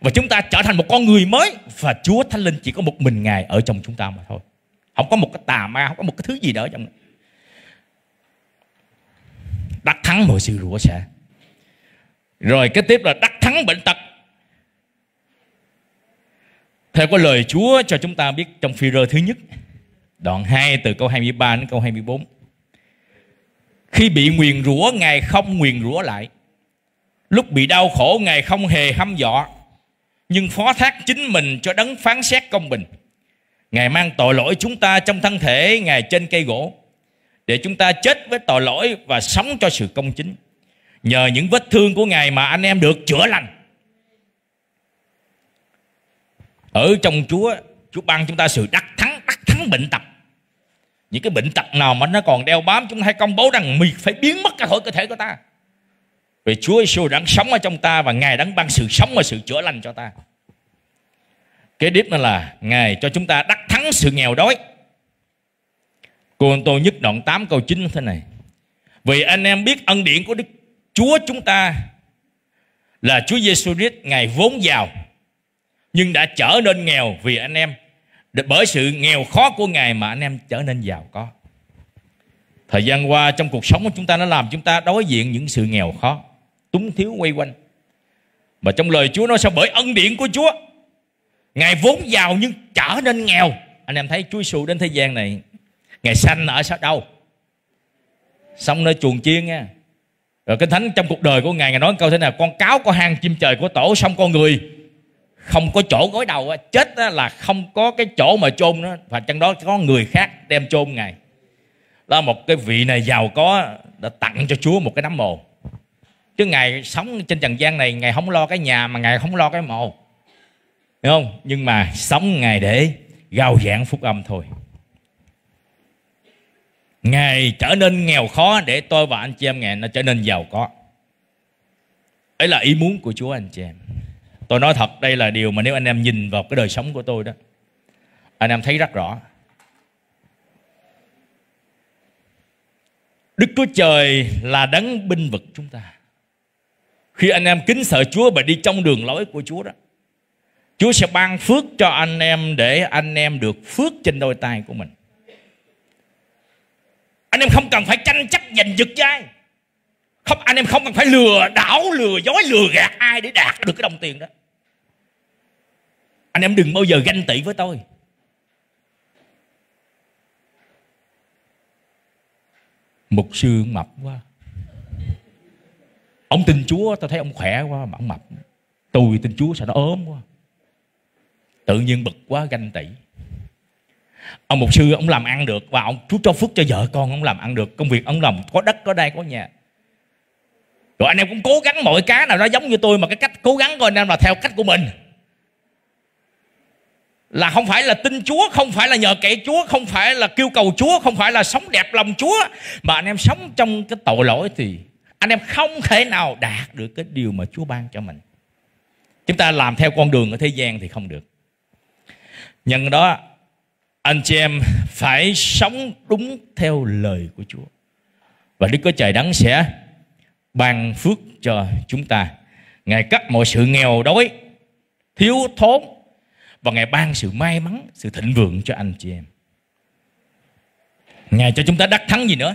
[SPEAKER 1] và chúng ta trở thành một con người mới và Chúa Thánh Linh chỉ có một mình Ngài ở trong chúng ta mà thôi không có một cái tà ma không có một cái thứ gì đó trong này. đắc thắng mọi sự rủa xả rồi cái tiếp là đắc thắng bệnh tật theo có lời Chúa cho chúng ta biết trong phi rơ thứ nhất, đoạn 2 từ câu 23 đến câu 24. Khi bị nguyền rủa, Ngài không nguyền rủa lại. Lúc bị đau khổ, Ngài không hề hăm dọa, nhưng phó thác chính mình cho đấng phán xét công bình. Ngài mang tội lỗi chúng ta trong thân thể Ngài trên cây gỗ để chúng ta chết với tội lỗi và sống cho sự công chính. Nhờ những vết thương của Ngài mà anh em được chữa lành. ở trong Chúa Chúa ban chúng ta sự đắc thắng đắc thắng bệnh tật những cái bệnh tật nào mà nó còn đeo bám chúng ta hãy công bố rằng mình phải biến mất cả khỏi cơ thể của ta vì Chúa Giêsu đang sống ở trong ta và Ngài đang ban sự sống và sự chữa lành cho ta kế tiếp nữa là Ngài cho chúng ta đắc thắng sự nghèo đói Cô tôi nhất đoạn 8 câu 9 thế này Vì anh em biết ân điển của Đức Chúa chúng ta Là Chúa Giêsu Christ Ngài vốn giàu nhưng đã trở nên nghèo vì anh em bởi sự nghèo khó của ngài mà anh em trở nên giàu có thời gian qua trong cuộc sống của chúng ta nó làm chúng ta đối diện những sự nghèo khó túng thiếu quay quanh mà trong lời Chúa nói sao bởi ân điển của Chúa Ngài vốn giàu nhưng trở nên nghèo Anh em thấy Chúa Giêsu đến thế gian này Ngài sanh ở sao đâu Xong nơi chuồng chiên nha Rồi Kinh Thánh trong cuộc đời của Ngài Ngài nói câu thế nào Con cáo có hang chim trời của tổ Xong con người không có chỗ gối đầu chết là không có cái chỗ mà chôn nó và trong đó có người khác đem chôn ngài đó một cái vị này giàu có đã tặng cho Chúa một cái nấm mồ chứ ngài sống trên trần gian này ngài không lo cái nhà mà ngài không lo cái mồ Đúng không nhưng mà sống ngài để gào giảng phúc âm thôi ngài trở nên nghèo khó để tôi và anh chị em ngài nó trở nên giàu có ấy là ý muốn của Chúa anh chị em tôi nói thật đây là điều mà nếu anh em nhìn vào cái đời sống của tôi đó anh em thấy rất rõ đức chúa trời là đấng binh vực chúng ta khi anh em kính sợ chúa và đi trong đường lối của chúa đó chúa sẽ ban phước cho anh em để anh em được phước trên đôi tay của mình anh em không cần phải tranh chấp giành giật với không anh em không cần phải lừa đảo lừa dối lừa gạt ai để đạt được cái đồng tiền đó anh em đừng bao giờ ganh tị với tôi mục sư mập quá ông tin chúa tôi thấy ông khỏe quá mà ông mập tôi tin chúa sao nó ốm quá tự nhiên bực quá ganh tị ông mục sư ông làm ăn được và ông chú cho phước cho vợ con ông làm ăn được công việc ông làm có đất có đai có nhà rồi anh em cũng cố gắng mọi cái nào nó giống như tôi mà cái cách cố gắng của anh em là theo cách của mình là không phải là tin Chúa, không phải là nhờ kẻ Chúa, không phải là kêu cầu Chúa, không phải là sống đẹp lòng Chúa mà anh em sống trong cái tội lỗi thì anh em không thể nào đạt được cái điều mà Chúa ban cho mình. Chúng ta làm theo con đường ở thế gian thì không được. Nhân đó anh chị em phải sống đúng theo lời của Chúa. Và Đức Chúa Trời Đấng sẽ ban phước cho chúng ta. Ngài cắt mọi sự nghèo đói, thiếu thốn và Ngài ban sự may mắn, sự thịnh vượng cho anh chị em. Ngài cho chúng ta đắc thắng gì nữa?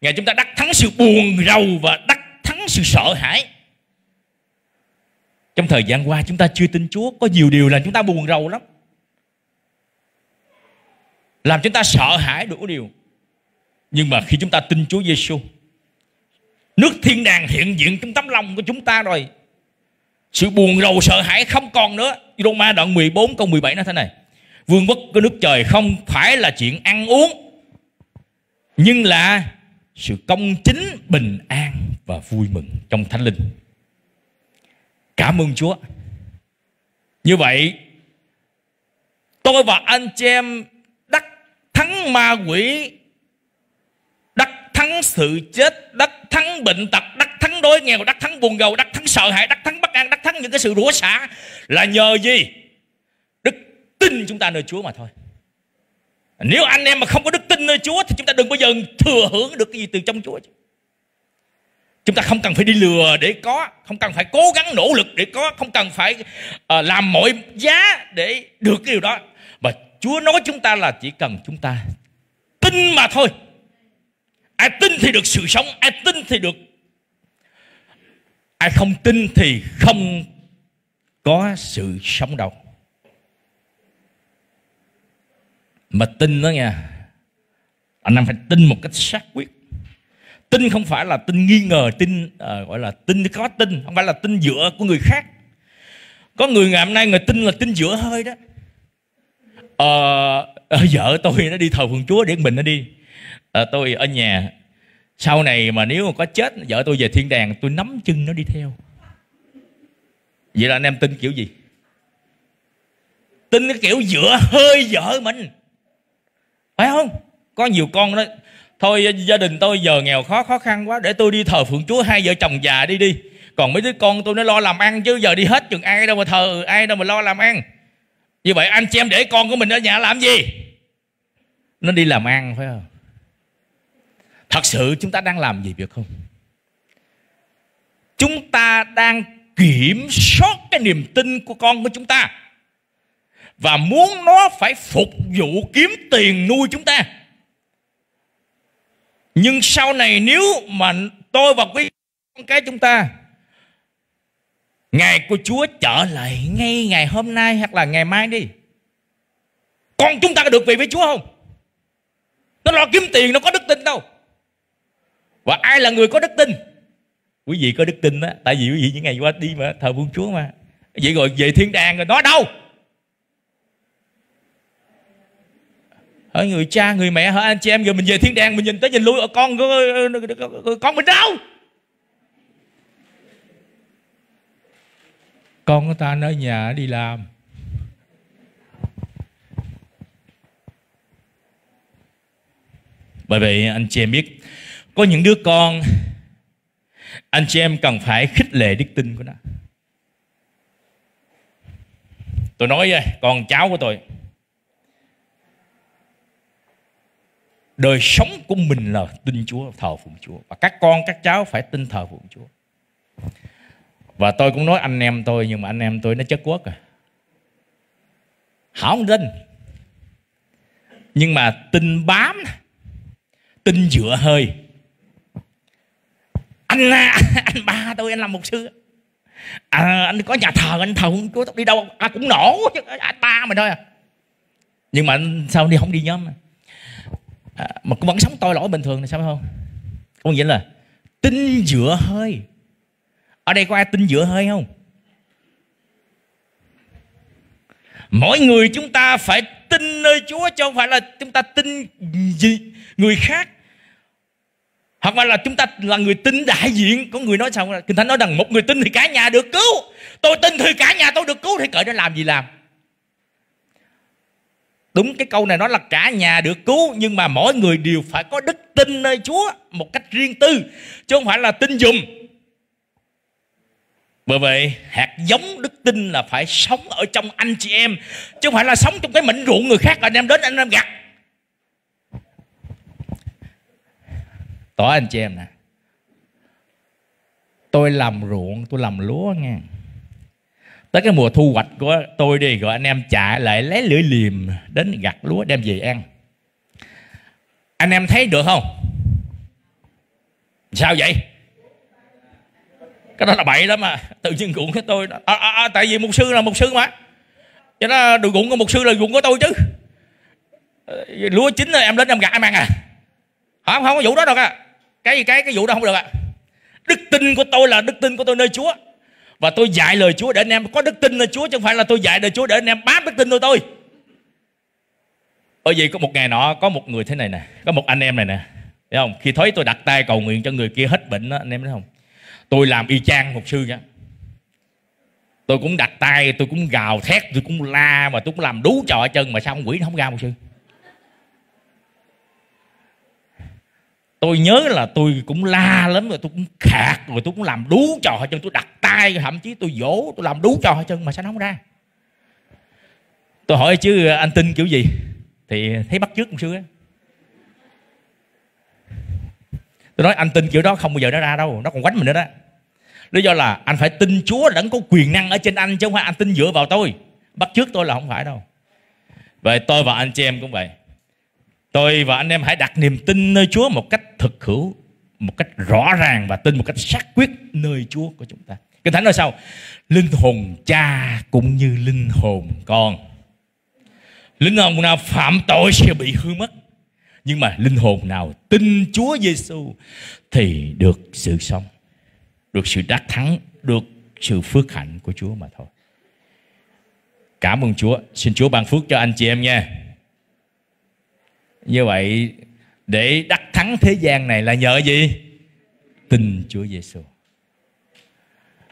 [SPEAKER 1] Ngài chúng ta đắc thắng sự buồn rầu và đắc thắng sự sợ hãi. Trong thời gian qua chúng ta chưa tin Chúa, có nhiều điều làm chúng ta buồn rầu lắm. Làm chúng ta sợ hãi đủ điều. Nhưng mà khi chúng ta tin Chúa Giêsu, nước thiên đàng hiện diện trong tấm lòng của chúng ta rồi. Sự buồn rầu sợ hãi không còn nữa Roma đoạn 14 câu 17 nói thế này. Vương quốc của nước trời không phải là chuyện ăn uống nhưng là sự công chính, bình an và vui mừng trong Thánh Linh. Cảm ơn Chúa. Như vậy, tôi và anh chị em đắc thắng ma quỷ, đắc thắng sự chết, đắc thắng bệnh tật, đắc thắng đói nghèo đắc thắng buồn gầu đắc thắng sợ hãi đắc thắng bất an đắc thắng những cái sự rủa xả là nhờ gì đức tin chúng ta nơi chúa mà thôi nếu anh em mà không có đức tin nơi chúa thì chúng ta đừng bao giờ thừa hưởng được cái gì từ trong chúa chúng ta không cần phải đi lừa để có không cần phải cố gắng nỗ lực để có không cần phải uh, làm mọi giá để được cái điều đó mà chúa nói chúng ta là chỉ cần chúng ta tin mà thôi ai tin thì được sự sống ai tin thì được ai không tin thì không có sự sống đâu mà tin đó nha anh em phải tin một cách xác quyết tin không phải là tin nghi ngờ tin à, gọi là tin có tin không phải là tin dựa của người khác có người ngày hôm nay người tin là tin dựa hơi đó à, vợ tôi nó đi thờ phượng chúa để mình nó đi à, tôi ở nhà sau này mà nếu mà có chết vợ tôi về thiên đàng tôi nắm chân nó đi theo vậy là anh em tin kiểu gì tin cái kiểu dựa hơi vợ mình phải không có nhiều con đó thôi gia đình tôi giờ nghèo khó khó khăn quá để tôi đi thờ phượng chúa hai vợ chồng già đi đi còn mấy đứa con tôi nó lo làm ăn chứ giờ đi hết chừng ai đâu mà thờ ai đâu mà lo làm ăn như vậy anh chị em để con của mình ở nhà làm gì nó đi làm ăn phải không thật sự chúng ta đang làm gì việc không chúng ta đang kiểm soát cái niềm tin của con của chúng ta và muốn nó phải phục vụ kiếm tiền nuôi chúng ta nhưng sau này nếu mà tôi và quý con cái chúng ta ngày của Chúa trở lại ngay ngày hôm nay hoặc là ngày mai đi con chúng ta có được về với Chúa không nó lo kiếm tiền nó có đức tin đâu và ai là người có đức tin quý vị có đức tin á tại vì quý vị những ngày qua đi mà thờ vương chúa mà vậy rồi về thiên đàng rồi nói đâu hỏi người cha người mẹ hỏi anh chị em rồi mình về thiên đàng mình nhìn tới nhìn lui ở con con mình đâu con của ta ở nhà đi làm bởi vậy anh chị em biết có những đứa con anh chị em cần phải khích lệ đức tin của nó tôi nói vậy con cháu của tôi đời sống của mình là tin Chúa thờ phụng Chúa và các con các cháu phải tin thờ phụng Chúa và tôi cũng nói anh em tôi nhưng mà anh em tôi nó chất quốc à hảo không nhưng mà tin bám tin dựa hơi anh anh ba tôi anh làm mục sư à, anh có nhà thờ anh thờ chúa tóc đi đâu à, cũng nổ chứ anh à, ba mình thôi à nhưng mà anh sao đi không đi nhóm à? à, mà cũng vẫn sống tội lỗi bình thường là sao không có nghĩa là tin dựa hơi ở đây có ai tin dựa hơi không mỗi người chúng ta phải tin nơi chúa chứ không phải là chúng ta tin gì người khác hoặc là chúng ta là người tin đại diện có người nói sao kinh thánh nói rằng một người tin thì cả nhà được cứu tôi tin thì cả nhà tôi được cứu thì cởi nó làm gì làm đúng cái câu này nói là cả nhà được cứu nhưng mà mỗi người đều phải có đức tin nơi chúa một cách riêng tư chứ không phải là tin dùm bởi vậy hạt giống đức tin là phải sống ở trong anh chị em chứ không phải là sống trong cái mảnh ruộng người khác anh em đến anh em gặt tỏ anh chị em nè tôi làm ruộng tôi làm lúa nghe tới cái mùa thu hoạch của tôi đi gọi anh em chạy lại lấy lưỡi liềm đến gặt lúa đem về ăn anh em thấy được không sao vậy cái đó là bậy đó mà tự nhiên ruộng của tôi à, à, à, tại vì mục sư là mục sư mà cho nó đồ ruộng của mục sư là ruộng của tôi chứ ờ, lúa chín rồi em đến em gặt em ăn à không không có vụ đó đâu cả cái cái cái vụ đó không được ạ à. đức tin của tôi là đức tin của tôi nơi chúa và tôi dạy lời chúa để anh em có đức tin nơi chúa chứ không phải là tôi dạy lời chúa để anh em bám đức tin nơi tôi bởi vì có một ngày nọ có một người thế này nè có một anh em này nè thấy không khi thấy tôi đặt tay cầu nguyện cho người kia hết bệnh đó anh em thấy không tôi làm y chang một sư nha tôi cũng đặt tay tôi cũng gào thét tôi cũng la mà tôi cũng làm đú trò chân mà sao ông quỷ nó không ra một sư tôi nhớ là tôi cũng la lắm rồi tôi cũng khạc rồi tôi cũng làm đú cho hết chân tôi đặt tay thậm chí tôi vỗ tôi làm đú cho hết chân mà sao nó không ra tôi hỏi chứ anh tin kiểu gì thì thấy bắt trước một xưa tôi nói anh tin kiểu đó không bao giờ nó ra đâu nó còn quánh mình nữa đó lý do là anh phải tin chúa đấng có quyền năng ở trên anh chứ không phải anh tin dựa vào tôi bắt trước tôi là không phải đâu vậy tôi và anh chị em cũng vậy tôi và anh em hãy đặt niềm tin nơi chúa một cách thực hữu một cách rõ ràng và tin một cách xác quyết nơi Chúa của chúng ta. Kinh Thánh nói sao? Linh hồn cha cũng như linh hồn con. Linh hồn nào phạm tội sẽ bị hư mất. Nhưng mà linh hồn nào tin Chúa Giêsu thì được sự sống, được sự đắc thắng, được sự phước hạnh của Chúa mà thôi. Cảm ơn Chúa, xin Chúa ban phước cho anh chị em nha. Như vậy để đắc thắng thế gian này là nhờ gì? Tin Chúa Giêsu.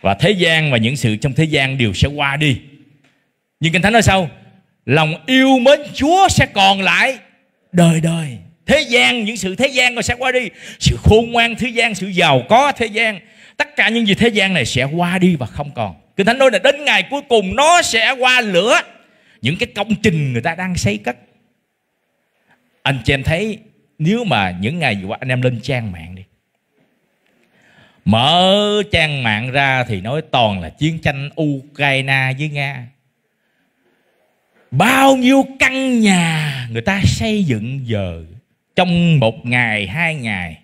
[SPEAKER 1] Và thế gian và những sự trong thế gian đều sẽ qua đi. Nhưng Kinh Thánh nói sau Lòng yêu mến Chúa sẽ còn lại đời đời. Thế gian, những sự thế gian rồi sẽ qua đi. Sự khôn ngoan thế gian, sự giàu có thế gian. Tất cả những gì thế gian này sẽ qua đi và không còn. Kinh Thánh nói là đến ngày cuối cùng nó sẽ qua lửa. Những cái công trình người ta đang xây cất. Anh chị em thấy nếu mà những ngày vừa qua anh em lên trang mạng đi mở trang mạng ra thì nói toàn là chiến tranh ukraine với nga bao nhiêu căn nhà người ta xây dựng giờ trong một ngày hai ngày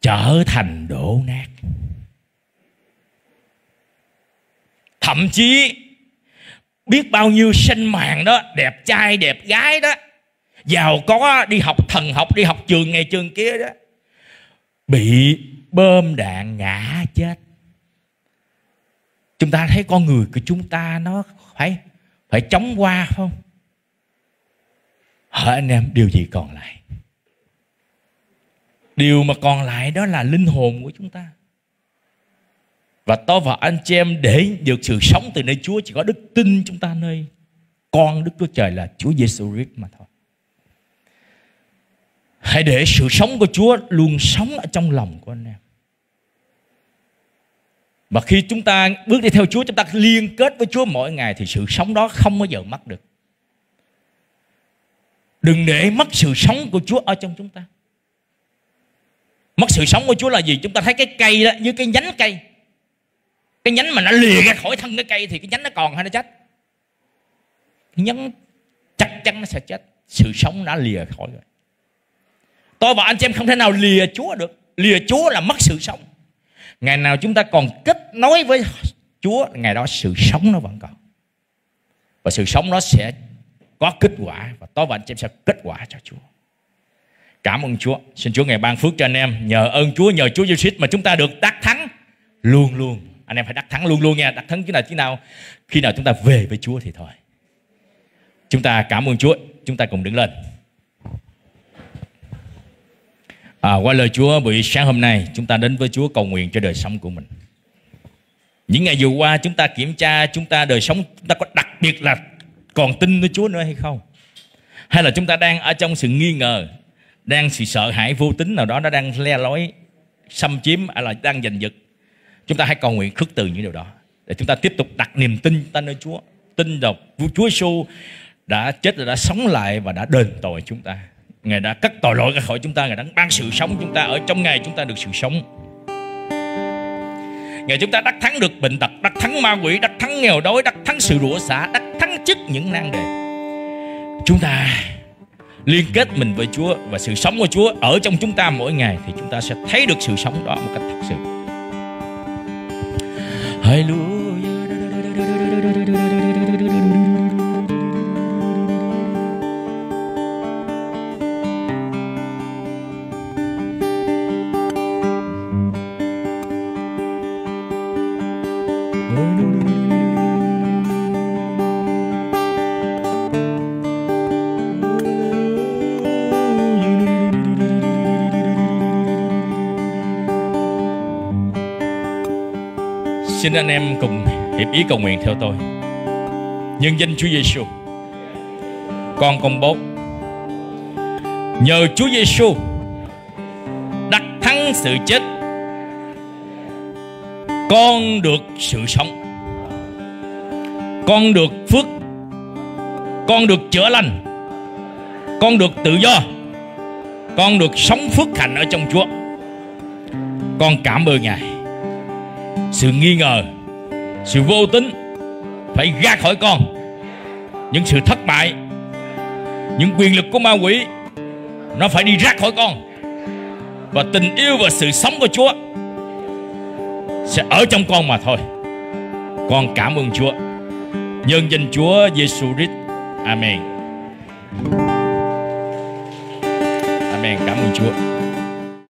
[SPEAKER 1] trở thành đổ nát thậm chí biết bao nhiêu sinh mạng đó đẹp trai đẹp gái đó giàu có đi học thần học đi học trường ngày trường kia đó bị bơm đạn ngã chết chúng ta thấy con người của chúng ta nó phải phải chống qua không hỡi anh em điều gì còn lại điều mà còn lại đó là linh hồn của chúng ta và tôi và anh chị em để được sự sống từ nơi Chúa chỉ có đức tin chúng ta nơi con Đức Chúa Trời là Chúa Giêsu Christ mà thôi. Hãy để sự sống của Chúa luôn sống ở trong lòng của anh em. Và khi chúng ta bước đi theo Chúa, chúng ta liên kết với Chúa mỗi ngày thì sự sống đó không bao giờ mất được. Đừng để mất sự sống của Chúa ở trong chúng ta. Mất sự sống của Chúa là gì? Chúng ta thấy cái cây đó như cái nhánh cây. Cái nhánh mà nó lìa ra khỏi thân cái cây thì cái nhánh nó còn hay nó chết? nhánh chắc chắn nó sẽ chết. Sự sống đã lìa khỏi rồi tôi và anh chị em không thể nào lìa Chúa được lìa Chúa là mất sự sống ngày nào chúng ta còn kết nối với Chúa ngày đó sự sống nó vẫn còn và sự sống nó sẽ có kết quả và tôi và anh chị em sẽ kết quả cho Chúa cảm ơn Chúa xin Chúa ngày ban phước cho anh em nhờ ơn Chúa nhờ Chúa Giêsu mà chúng ta được đắc thắng luôn luôn anh em phải đắc thắng luôn luôn nha đắc thắng khi nào khi nào khi nào chúng ta về với Chúa thì thôi chúng ta cảm ơn Chúa chúng ta cùng đứng lên À, qua lời Chúa buổi sáng hôm nay chúng ta đến với Chúa cầu nguyện cho đời sống của mình. Những ngày vừa qua chúng ta kiểm tra chúng ta đời sống chúng ta có đặc biệt là còn tin nơi Chúa nữa hay không? Hay là chúng ta đang ở trong sự nghi ngờ, đang sự sợ hãi vô tính nào đó nó đang le lói, xâm chiếm hay là đang giành giật. Chúng ta hãy cầu nguyện khước từ những điều đó để chúng ta tiếp tục đặt niềm tin ta nơi Chúa, tin vào Chúa Giêsu đã chết rồi đã sống lại và đã đền tội chúng ta Ngài đã cắt tội lỗi ra khỏi chúng ta Ngài đã ban sự sống chúng ta Ở trong Ngài chúng ta được sự sống Ngài chúng ta đắc thắng được bệnh tật Đắc thắng ma quỷ Đắc thắng nghèo đói Đắc thắng sự rủa xả Đắc thắng chức những nan đề Chúng ta liên kết mình với Chúa Và sự sống của Chúa ở trong chúng ta mỗi ngày Thì chúng ta sẽ thấy được sự sống đó một cách thật sự Hallelujah Xin anh em cùng hiệp ý cầu nguyện theo tôi Nhân danh Chúa Giêsu, Con công bố Nhờ Chúa Giêsu đặt thắng sự chết Con được sự sống Con được phước Con được chữa lành Con được tự do Con được sống phước hạnh ở trong Chúa Con cảm ơn Ngài sự nghi ngờ sự vô tính phải ra khỏi con những sự thất bại những quyền lực của ma quỷ nó phải đi ra khỏi con và tình yêu và sự sống của Chúa sẽ ở trong con mà thôi. Con cảm ơn Chúa. Nhân danh Chúa Giêsu Christ. Amen. Amen. Cảm ơn Chúa.